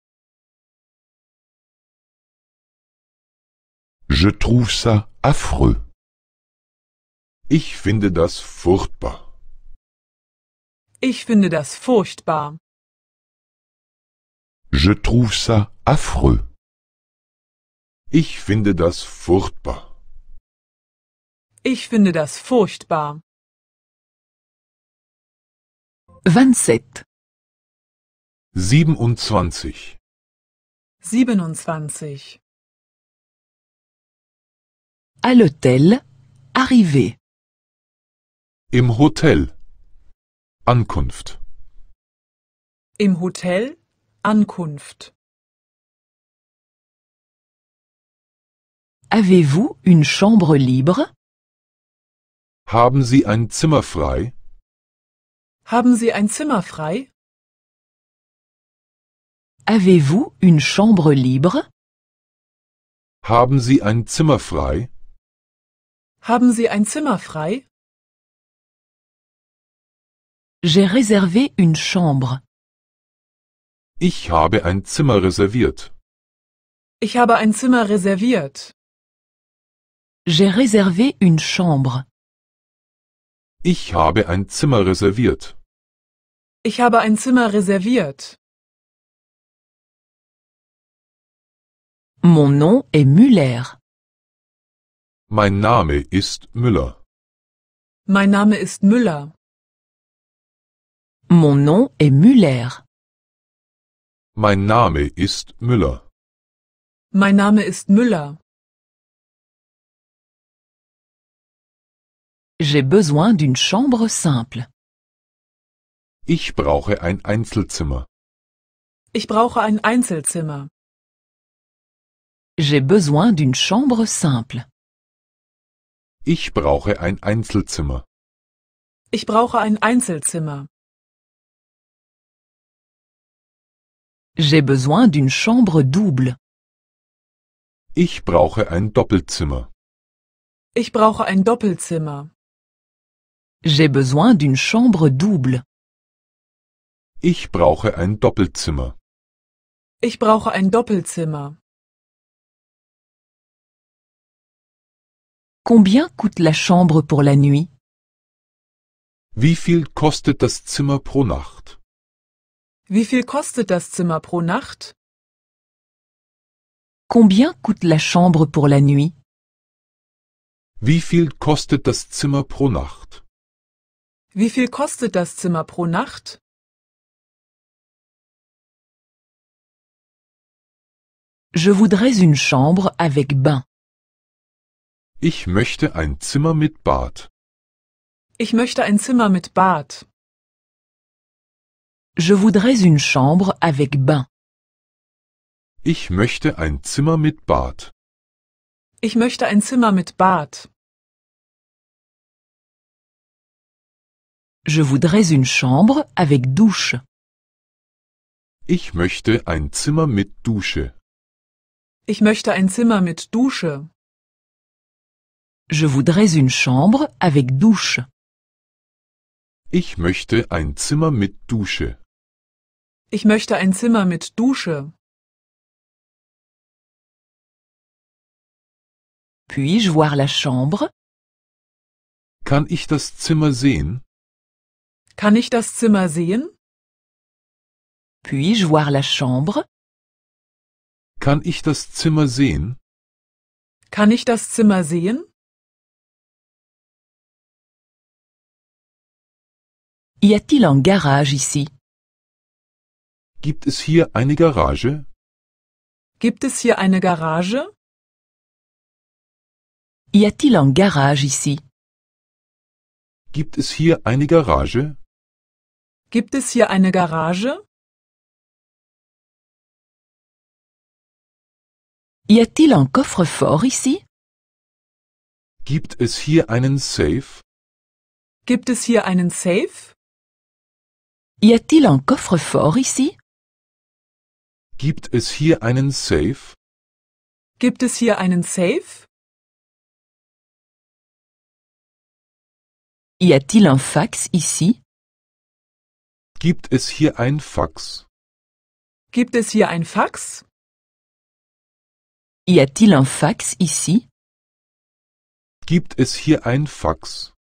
Je trouve ça affreux. Ich finde das furchtbar. Ich finde das furchtbar. Je trouve ça affreux. Ich finde das furchtbar. Ich finde das furchtbar. 27 27 27, siebenundzwanzig, à l'hôtel, arrivé, im Hotel. Ankunft, im Hotel, Ankunft. avez-vous une chambre libre haben Sie ein Zimmer frei? Haben Sie ein Zimmer frei? Avez-vous une chambre libre? Haben Sie ein Zimmer frei? Haben Sie ein Zimmer frei? J'ai réservé une chambre. Ich
habe ein Zimmer reserviert.
Ich habe ein Zimmer reserviert. J'ai réservé une chambre.
Ich habe ein
Zimmer reserviert. Ich habe ein Zimmer reserviert. Mon nom est Müller. Mein Name ist Müller. Mein Name ist Müller. Mon nom est Müller. Mein Name ist Müller. Mein Name ist Müller. J'ai besoin d'une chambre simple. Ich brauche ein Einzelzimmer. Ich brauche ein Einzelzimmer. J'ai besoin d'une chambre simple. Ich brauche ein Einzelzimmer. Ich brauche ein Einzelzimmer. J'ai besoin d'une chambre double. Ich brauche ein Doppelzimmer. Ich brauche ein Doppelzimmer. J'ai besoin d'une chambre double. Ich brauche ein Doppelzimmer. Ich brauche ein Doppelzimmer. Combien coûte la chambre pour la nuit? Wie viel
kostet das Zimmer pro Nacht?
Wie viel kostet das Zimmer pro Nacht? Combien coûte la chambre pour la nuit? Wie viel kostet das Zimmer pro Nacht? Wie viel kostet das Zimmer pro Nacht? Je voudrais une chambre avec bain. Ich möchte ein Zimmer mit Bad. Ich möchte ein Zimmer mit Bad. Je voudrais une chambre avec bain. Ich möchte ein Zimmer mit Bad. Ich möchte ein Zimmer mit Bad. Je voudrais une chambre avec douche. Ich möchte
ein Zimmer mit Dusche.
Ich möchte ein Zimmer mit Dusche. Je voudrais une chambre avec douche. Ich möchte ein Zimmer mit Dusche. Ich möchte ein Zimmer mit Dusche. Puis-je voir la chambre? Kann ich das Zimmer sehen? Kann ich das Zimmer sehen? Puis-je voir la chambre? Kann ich das Zimmer sehen? Kann ich das Zimmer sehen? Y a-t-il un garage ici? Gibt es hier eine Garage? Gibt es hier eine Garage? Y a-t-il un garage ici? Gibt es hier eine Garage? Gibt es hier eine Garage? Y a-t-il un coffre-fort ici? Gibt es hier einen Safe? Gibt es hier einen Safe? Y a-t-il un coffre-fort ici? Gibt es hier einen Safe? Gibt es hier einen Safe? Y a-t-il un fax ici? Gibt es hier ein Fax? Gibt es hier ein Fax? Y a-t-il un fax ici? Gibt es hier ein Fax?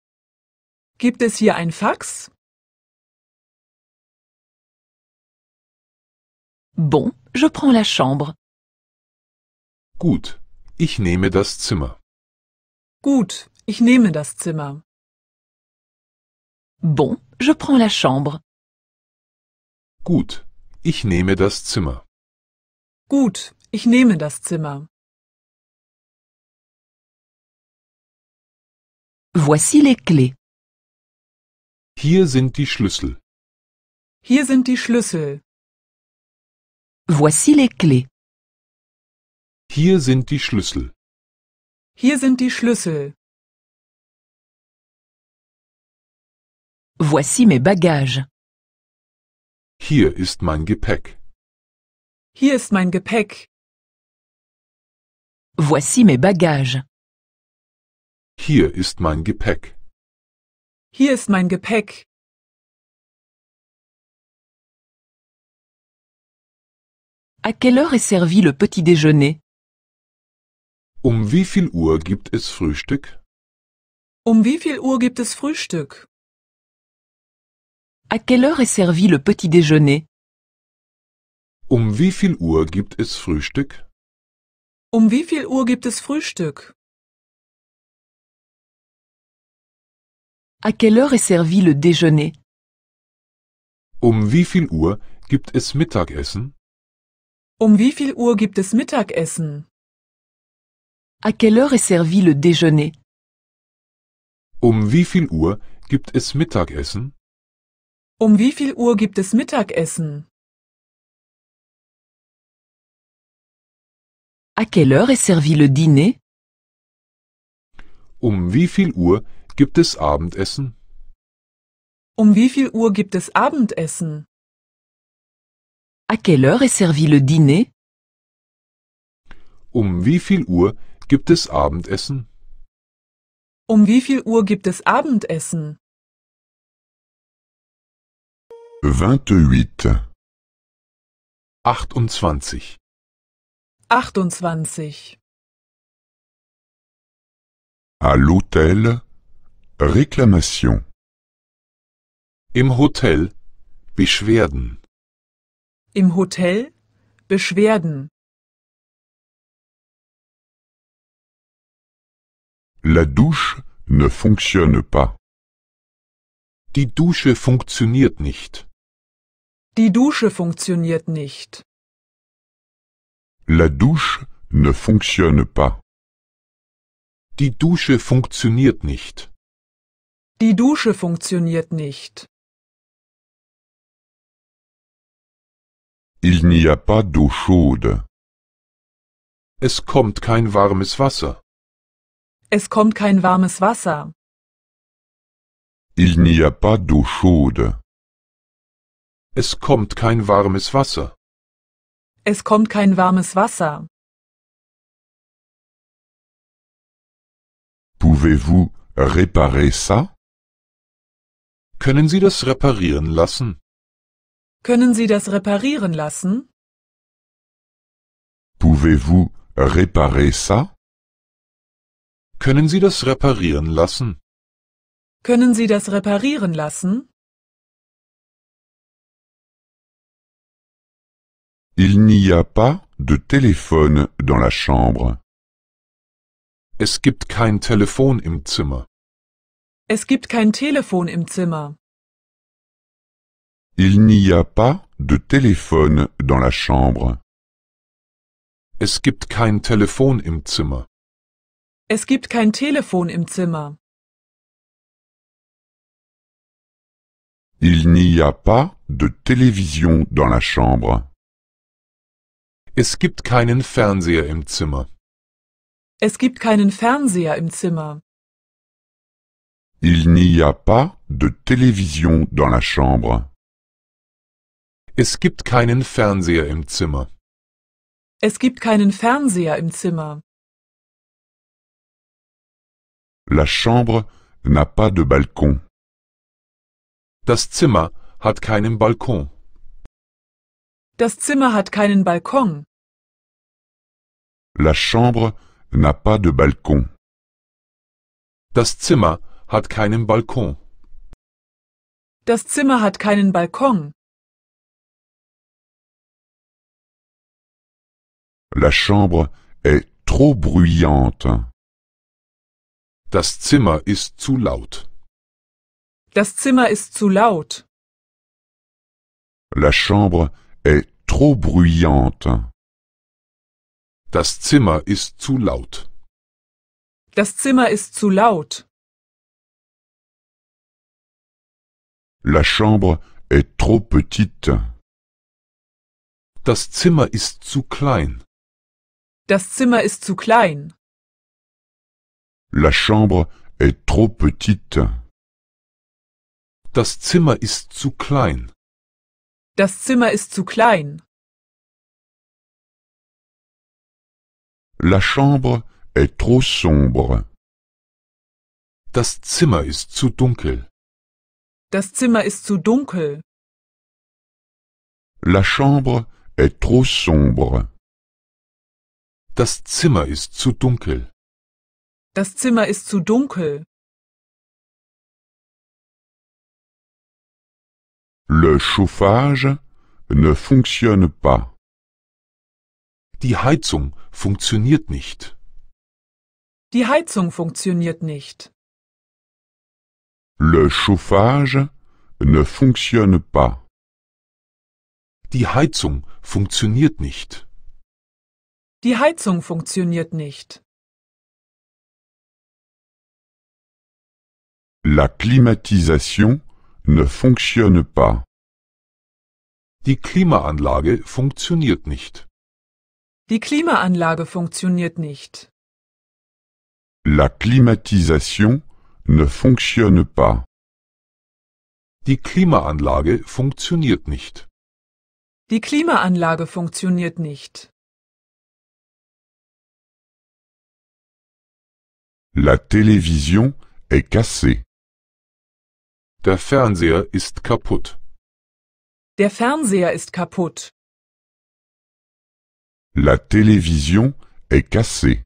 Gibt es hier ein Fax? Bon, je prends la chambre. Gut, ich nehme das Zimmer. Gut, ich nehme das Zimmer. Bon, je prends la chambre. Gut, ich nehme das Zimmer. Gut, ich nehme das Zimmer. Voici les clés. Hier sind die Schlüssel. Hier sind die Schlüssel. Voici les clés. Hier sind die Schlüssel. Hier sind die Schlüssel. Voici mes bagages. Hier ist mein Gepäck. Hier ist mein Gepäck. Voici mes bagages. Hier ist mein Gepäck. Hier ist mein Gepäck. À quelle heure est servi le petit déjeuner? Um wie viel Uhr gibt es Frühstück? Um wie viel Uhr gibt es Frühstück? À quelle heure est servi le petit déjeuner? Um wie viel Uhr gibt es Frühstück? Um wie viel Uhr gibt es Frühstück? À quelle heure est servi le déjeuner? Um wie viel Uhr gibt es Mittagessen? Um wie viel Uhr gibt es Mittagessen? À quelle heure est servi le déjeuner? Um wie viel Uhr gibt es Mittagessen? Um wie viel Uhr gibt es Mittagessen? À quelle heure est servi le dîner? Um wie viel Uhr Gibt es Abendessen? Um wie viel Uhr gibt es Abendessen? À quelle heure est servi le dîner? Um wie viel Uhr gibt es Abendessen? Um wie viel Uhr gibt es Abendessen? 28 28 28 À l'hôtel Reklamation Im Hotel Beschwerden Im Hotel Beschwerden La douche ne fonctionne pas. Die Dusche funktioniert nicht. Die Dusche funktioniert nicht. La douche ne fonctionne pas. Die Dusche funktioniert nicht. Die Dusche funktioniert nicht. Il n'y a pas d'eau chaude. Es kommt kein warmes Wasser. Es kommt kein warmes Wasser. Il n'y a pas d'eau chaude. Es kommt kein warmes Wasser. Es kommt kein warmes Wasser. Pouvez-vous réparer ça? Können Sie das reparieren lassen? Können Sie das reparieren lassen? Pouvez-vous réparer ça? Können Sie das reparieren lassen? Können Sie das reparieren lassen? Il n'y a pas de téléphone dans la chambre. Es
gibt kein Telefon im Zimmer.
Es gibt kein Telefon im Zimmer. Il n'y a pas de téléphone dans la chambre. Es gibt kein Telefon im Zimmer. Es gibt kein Telefon im Zimmer. Il n'y a pas de télévision dans la chambre.
Es gibt keinen Fernseher im Zimmer.
Es gibt keinen Fernseher im Zimmer.
Il n'y a pas de télévision
dans la chambre. Es gibt keinen Fernseher im Zimmer. Es gibt keinen Fernseher im Zimmer. La chambre n'a pas de balcon.
Das Zimmer hat keinen Balkon.
Das Zimmer hat keinen Balkon. La chambre n'a pas de balcon. Das Zimmer hat keinen Balkon. Das Zimmer hat keinen Balkon. La chambre est trop bruyante. Das Zimmer ist zu laut. Das Zimmer ist zu laut. La chambre est trop bruyante. Das Zimmer ist zu laut. Das Zimmer ist zu laut. La chambre est trop petite. Das Zimmer ist zu klein. Das Zimmer ist zu klein. La chambre est trop petite. Das Zimmer ist zu klein. Das Zimmer ist zu klein. La chambre est trop sombre. Das Zimmer ist zu dunkel. Das Zimmer ist zu dunkel. La chambre est trop sombre. Das Zimmer ist zu dunkel. Das Zimmer ist zu dunkel. Le chauffage ne fonctionne pas.
Die Heizung funktioniert nicht.
Die Heizung funktioniert nicht.
Le chauffage
ne fonctionne pas. Die Heizung funktioniert nicht. Die Heizung funktioniert nicht. La climatisation ne fonctionne pas. Die Klimaanlage funktioniert nicht. Die Klimaanlage funktioniert nicht. La climatisation ne fonctionne pas. Die Klimaanlage funktioniert nicht. Die Klimaanlage funktioniert nicht. La télévision est cassée. Der Fernseher ist kaputt. Der Fernseher ist kaputt. La télévision est cassée.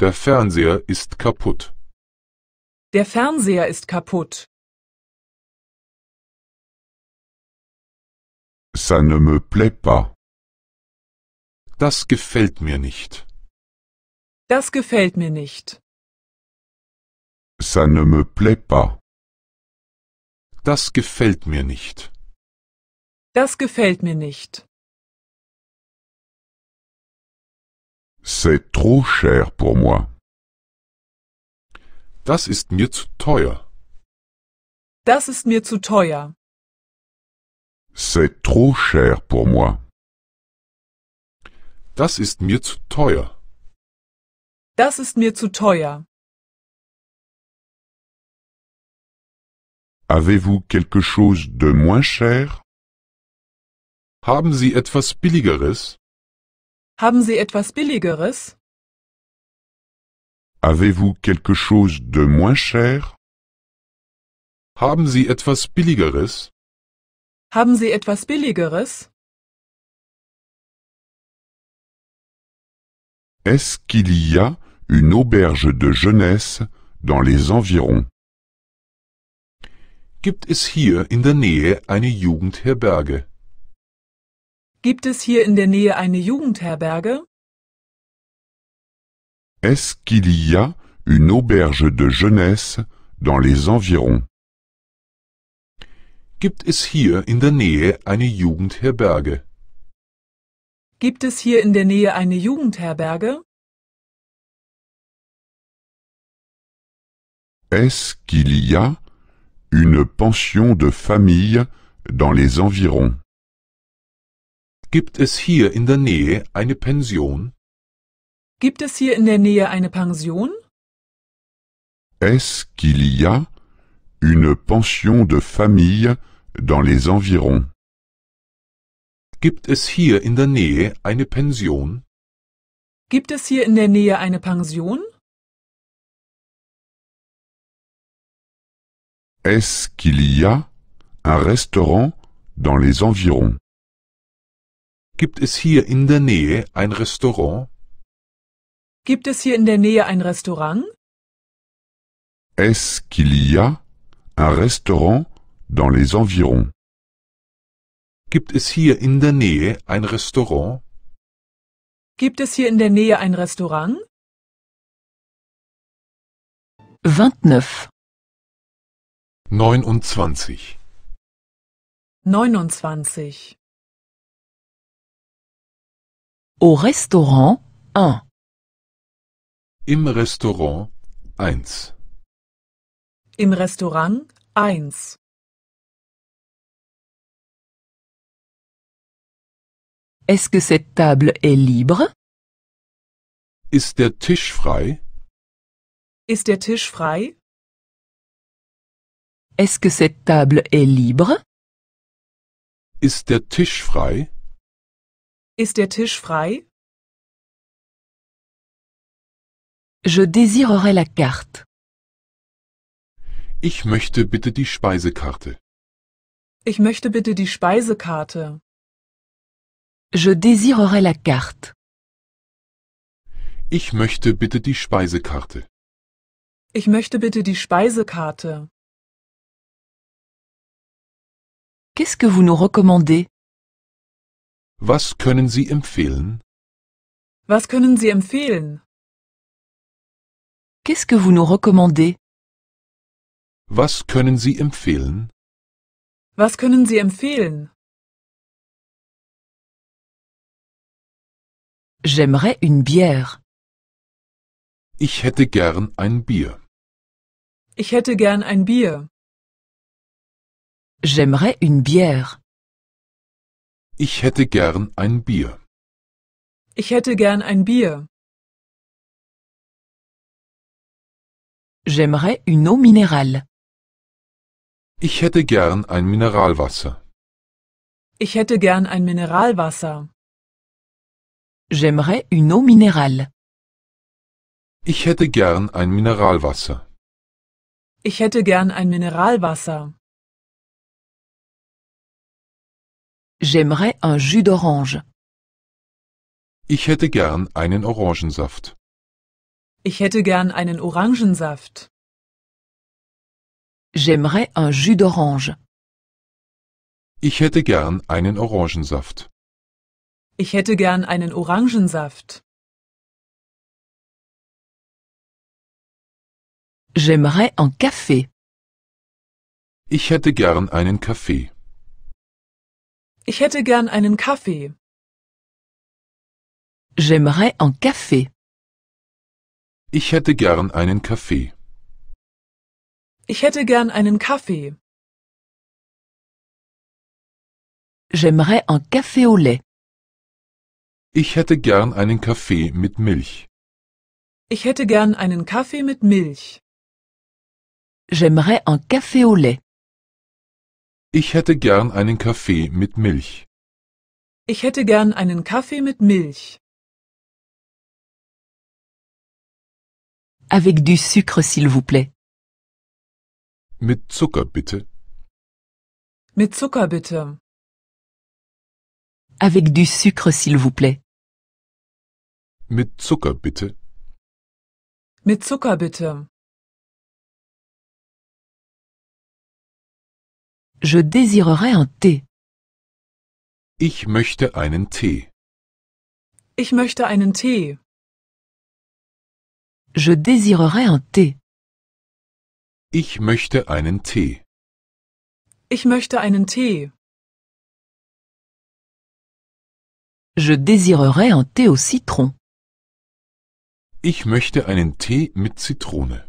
Der Fernseher ist kaputt. Der Fernseher ist kaputt. Ça ne me plaît pas. Das gefällt mir nicht. Das gefällt mir nicht. Ça ne me plaît pas. Das gefällt mir nicht. Das gefällt mir nicht. C'est trop cher pour moi. Das ist mir zu teuer. Das ist mir zu teuer. C'est trop cher pour moi. Das ist mir zu teuer. Das ist mir zu teuer. Avez-vous quelque chose de moins cher? Haben Sie etwas Billigeres? Haben Sie etwas Billigeres? Avez-vous quelque chose de moins cher? Haben Sie etwas Billigeres? Haben Sie etwas Billigeres? Est-ce qu'il y a une auberge de jeunesse dans les environs?
Gibt es hier in der Nähe eine Jugendherberge?
Gibt es hier in der Nähe eine Jugendherberge?
Est-ce qu'il y a une auberge de jeunesse dans les environs? Gibt es hier in der Nähe eine Jugendherberge?
Gibt es hier in der Nähe eine Jugendherberge? Est-ce qu'il y a une pension de famille dans les environs? Gibt
es hier in der Nähe eine Pension
Gibt es hier in der Nähe eine Pension?
Est-ce qu'il y a une pension de famille dans les environs?
Gibt es hier in der Nähe eine Pension? Gibt es hier in der Nähe eine Pension? Est-ce qu'il y a un restaurant dans les environs?
Gibt es hier in der Nähe ein Restaurant?
Gibt es hier in der Nähe ein Restaurant?
Est-ce qu'il y a un restaurant
dans les environs?
Gibt es hier in der Nähe ein
Restaurant? Gibt es hier in der Nähe ein Restaurant? 29 29 29 Au restaurant 1 im Restaurant 1 Im Restaurant 1 Est-ce que cette table est libre? Ist der Tisch frei? Ist der Tisch frei? Est-ce que cette table est libre? Ist der Tisch frei? Ist der Tisch frei? Je désirerais la carte. Ich möchte bitte die Speisekarte. Ich möchte bitte die Speisekarte. Je désirerais la carte. Ich möchte bitte die Speisekarte. Ich möchte bitte die Speisekarte. Qu'est-ce que vous nous recommandez? Was können Sie empfehlen? Was können Sie empfehlen? Qu'est-ce que vous nous recommandez? Was können Sie empfehlen? Was können Sie empfehlen? J'aimerais une bière. Ich hätte gern ein Bier. Ich hätte gern ein Bier. J'aimerais une bière. Ich hätte gern ein Bier. Ich hätte gern ein Bier. J'aimerais une eau minérale. Ich hätte gern ein Mineralwasser. Ich hätte gern ein Mineralwasser. J'aimerais une eau minérale. Ich hätte gern ein Mineralwasser. Ich hätte gern ein Mineralwasser. J'aimerais un jus d'orange. Ich hätte gern einen Orangensaft. Ich hätte gern einen Orangensaft. J'aimerais un jus d'orange. Ich hätte gern einen Orangensaft. Ich hätte gern einen Orangensaft. J'aimerais un café. Ich hätte gern einen Kaffee. Ich hätte gern einen Kaffee. J'aimerais un café. Ich hätte gern einen Kaffee. Ich hätte gern einen Kaffee. J'aimerais un café au lait. Ich hätte gern einen Kaffee mit Milch. Ich hätte gern einen Kaffee mit Milch. J'aimerais un café au lait. Ich hätte gern einen Kaffee mit Milch. Ich hätte gern einen Kaffee mit Milch. Avec du sucre, s'il vous plaît. Mit Zucker, bitte. Mit Zucker, bitte. Avec du sucre, s'il vous plaît. Mit Zucker, bitte. Mit Zucker, bitte. Je désirerais un thé. Ich möchte einen Tee. Ich möchte einen Tee. Je désirerais un thé. Ich möchte einen Tee. Ich möchte einen Tee. Je désirerais un thé au citron. Ich möchte einen Tee mit Zitrone.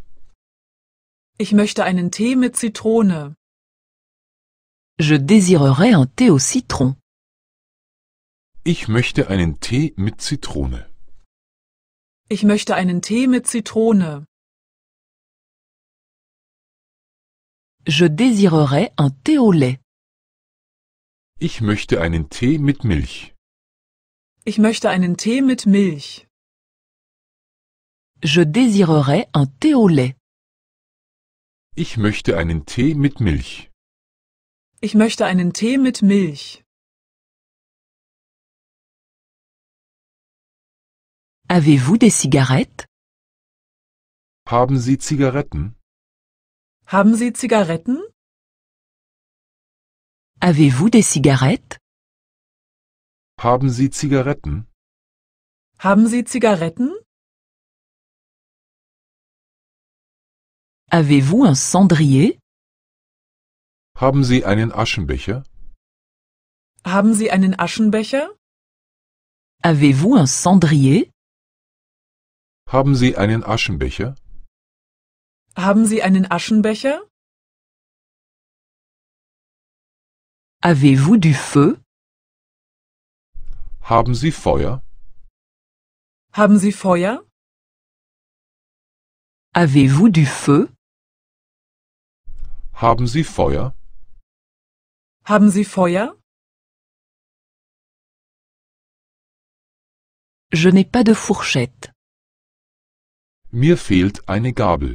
Ich möchte einen Tee mit Zitrone. Je désirerais un thé au citron. Ich möchte einen Tee mit Zitrone. Ich möchte einen Tee mit Zitrone. Je désirerais un thé au lait. Ich möchte einen Tee mit Milch. Ich möchte einen Tee mit Milch. Je désirerais un thé au lait. Ich möchte einen Tee mit Milch. Ich möchte einen Tee mit Milch. Avez-vous des cigarettes? Haben Sie Zigaretten? Haben Sie Zigaretten? Avez-vous des cigarettes? Haben Sie Zigaretten? Haben Sie Zigaretten? Avez-vous un cendrier? Haben Sie einen Aschenbecher? Haben Sie einen Aschenbecher? Avez-vous un cendrier? Haben Sie einen Aschenbecher? Haben Sie einen Aschenbecher? Avez-vous du feu? Haben Sie Feuer? Haben Sie Feuer? Avez-vous du feu? Haben Sie Feuer? Haben Sie Feuer? Je n'ai pas de fourchette. Mir fehlt eine Gabel.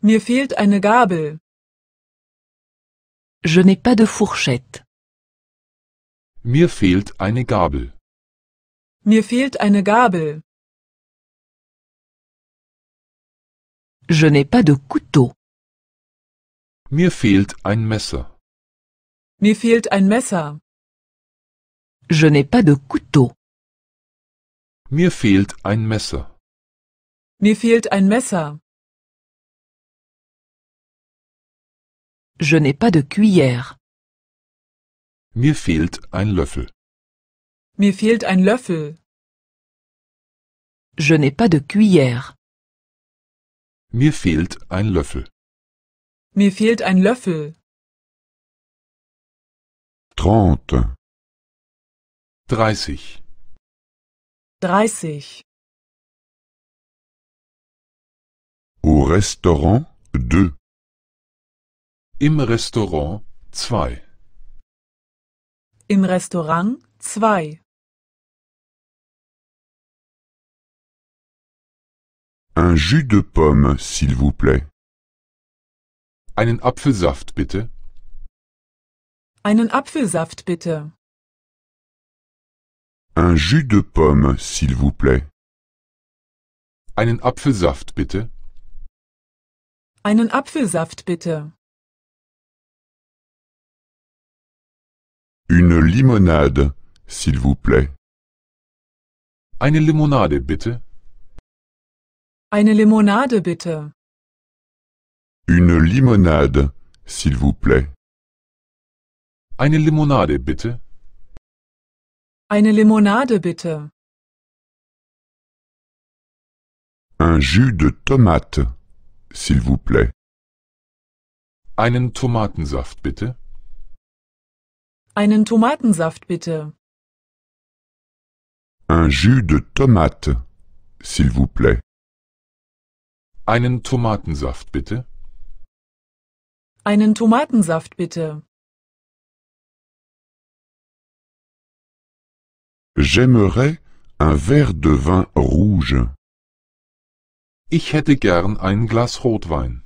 Mir fehlt eine Gabel. Je n'ai pas de fourchette. Mir fehlt eine Gabel. Mir fehlt eine Gabel. Je n'ai pas de couteau. Mir fehlt ein Messer. Mir fehlt ein Messer. Je n'ai pas de couteau. Mir fehlt ein Messer. Mir fehlt ein Messer. Je n'ai pas de cuillère. Mir fehlt ein Löffel. Mir fehlt ein Löffel. Je n'ai pas de cuillère. Mir fehlt ein Löffel. Mir fehlt ein Löffel. Trente. Dreißig. Dreißig. Restaurant 2 Im Restaurant 2 Im Restaurant 2 Un jus de pomme, s'il vous plaît. Einen Apfelsaft bitte. Einen Apfelsaft bitte. Un jus de pomme, s'il vous plaît. Einen Apfelsaft bitte. Einen Apfelsaft bitte. Une limonade, s'il vous plaît. Eine Limonade bitte. Eine Limonade bitte. Une limonade, s'il vous plaît. Eine Limonade bitte. Eine Limonade bitte. Un jus de tomate s'il vous plaît. Einen Tomatensaft bitte. Einen Tomatensaft bitte. Un jus de tomate, s'il vous plaît. Einen Tomatensaft bitte. Einen Tomatensaft bitte. J'aimerais un verre de vin rouge.
Ich hätte gern ein Glas Rotwein.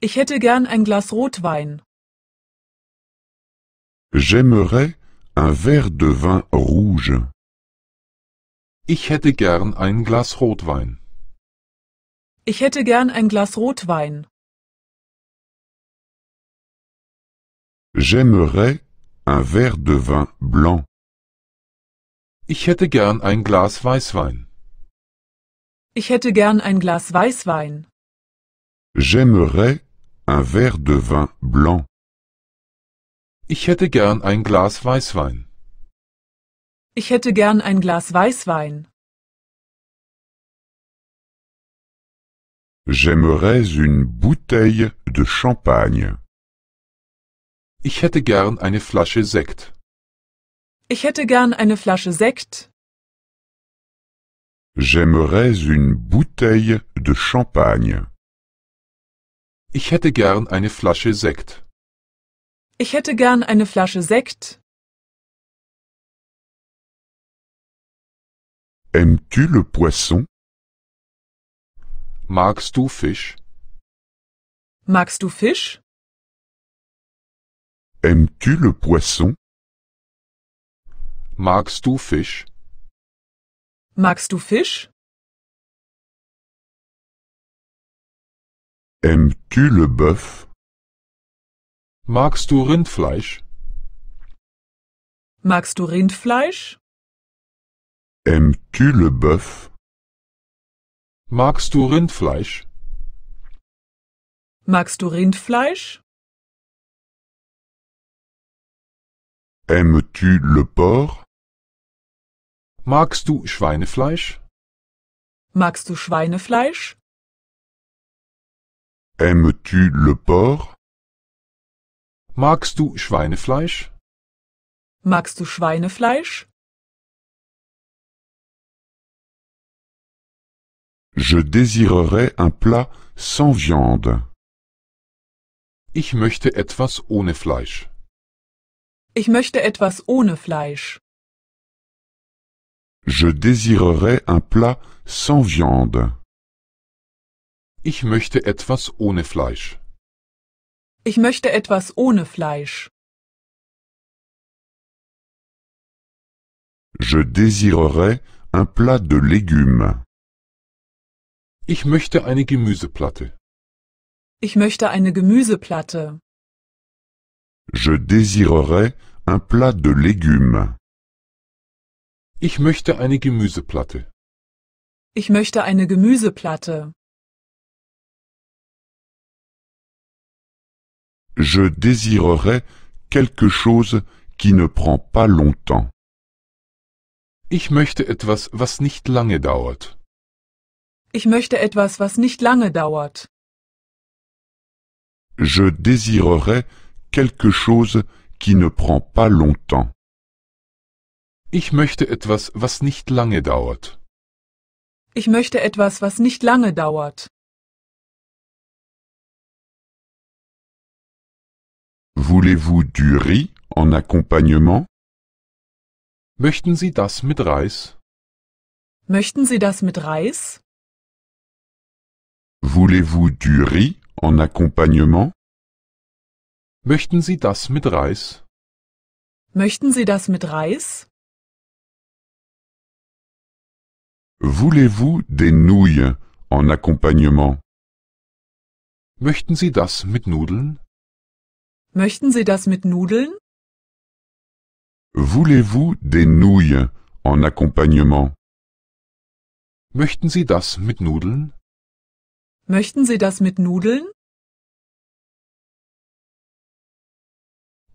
Ich hätte gern ein Glas Rotwein. J'aimerais un verre de vin rouge. Ich hätte gern ein Glas Rotwein. Ich hätte gern ein Glas Rotwein. J'aimerais un verre de vin blanc.
Ich hätte gern ein Glas Weißwein.
Ich hätte gern ein Glas Weißwein.
J'aimerais un verre de vin
blanc. Ich hätte gern ein Glas Weißwein. Ich hätte gern ein Glas Weißwein. J'aimerais une bouteille de champagne. Ich hätte gern eine Flasche Sekt. Ich hätte gern eine Flasche Sekt. J'aimerais une bouteille de champagne. Ich hätte gern eine Flasche Sekt. Ich hätte gern eine Flasche Sekt. Aimes-tu le poisson? Magst du Fisch? Magst du Fisch? Aimes-tu le poisson? Magst du Fisch? Magst du Fisch? Aimes-tu ähm, le bœuf? Magst du Rindfleisch? Magst du Rindfleisch? Aimes-tu ähm, le bœuf? Magst du Rindfleisch? Magst du Rindfleisch? Aimes-tu ähm, le porc? Magst du Schweinefleisch? Magst du Schweinefleisch? Aimes-tu le porc? Magst du Schweinefleisch? Magst du Schweinefleisch? Je désirerais un plat sans viande. Ich möchte
etwas ohne Fleisch.
Ich möchte etwas ohne Fleisch.
Je désirerais un plat sans viande.
Ich möchte etwas ohne Fleisch. Ich möchte etwas ohne Fleisch. Je désirerais un plat de légumes.
Ich möchte eine Gemüseplatte.
Ich möchte eine Gemüseplatte.
Je désirerais un plat de légumes.
Ich möchte eine Gemüseplatte. Ich möchte eine Gemüseplatte. Je désirerais quelque chose qui ne prend pas longtemps.
Ich möchte etwas, was nicht lange dauert.
Ich möchte etwas, was nicht lange dauert. Je désirerais
quelque chose qui ne prend pas longtemps.
Ich möchte etwas, was nicht lange dauert. Ich möchte etwas, was nicht lange dauert. Voulez-vous du riz en accompagnement? Möchten Sie das mit Reis? Möchten Sie das mit Reis? Voulez-vous du riz en accompagnement? Möchten Sie das mit Reis? Möchten Sie das mit Reis? Voulez-vous des nouilles en accompagnement? Möchten Sie das mit Nudeln? Möchten Sie das mit Nudeln? Voulez-vous des
nouilles
en accompagnement? Möchten Sie das mit Nudeln? Möchten Sie das mit Nudeln?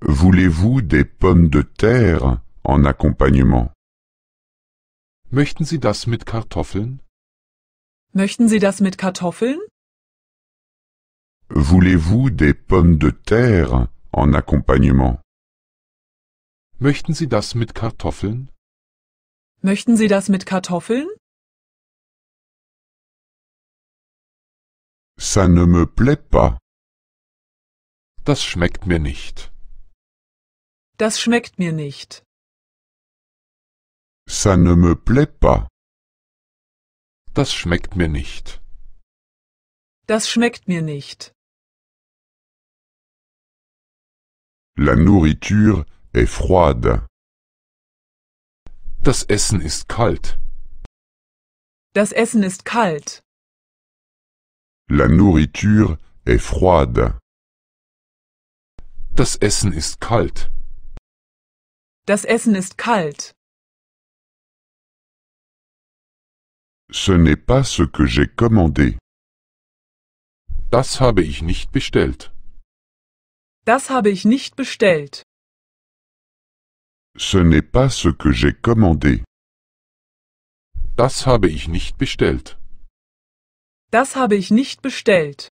Voulez-vous des pommes de terre en accompagnement? Möchten Sie das mit Kartoffeln? Möchten Sie das mit Kartoffeln? Voulez-vous des pommes de terre en accompagnement? Möchten Sie das mit Kartoffeln? Möchten Sie das mit Kartoffeln? Ça ne me plaît pas. Das schmeckt mir nicht. Das schmeckt mir nicht. Ça ne me plaît pas. Das schmeckt mir nicht. Das schmeckt mir nicht. La nourriture est froide. Das Essen ist kalt. Das Essen ist kalt. La nourriture est froide. Das Essen ist kalt. Das Essen ist kalt. Ce n'est pas ce que j'ai commandé. Das habe ich nicht bestellt. Das habe ich nicht bestellt. Ce n'est pas ce que j'ai commandé. Das habe ich nicht bestellt. Das habe ich nicht bestellt.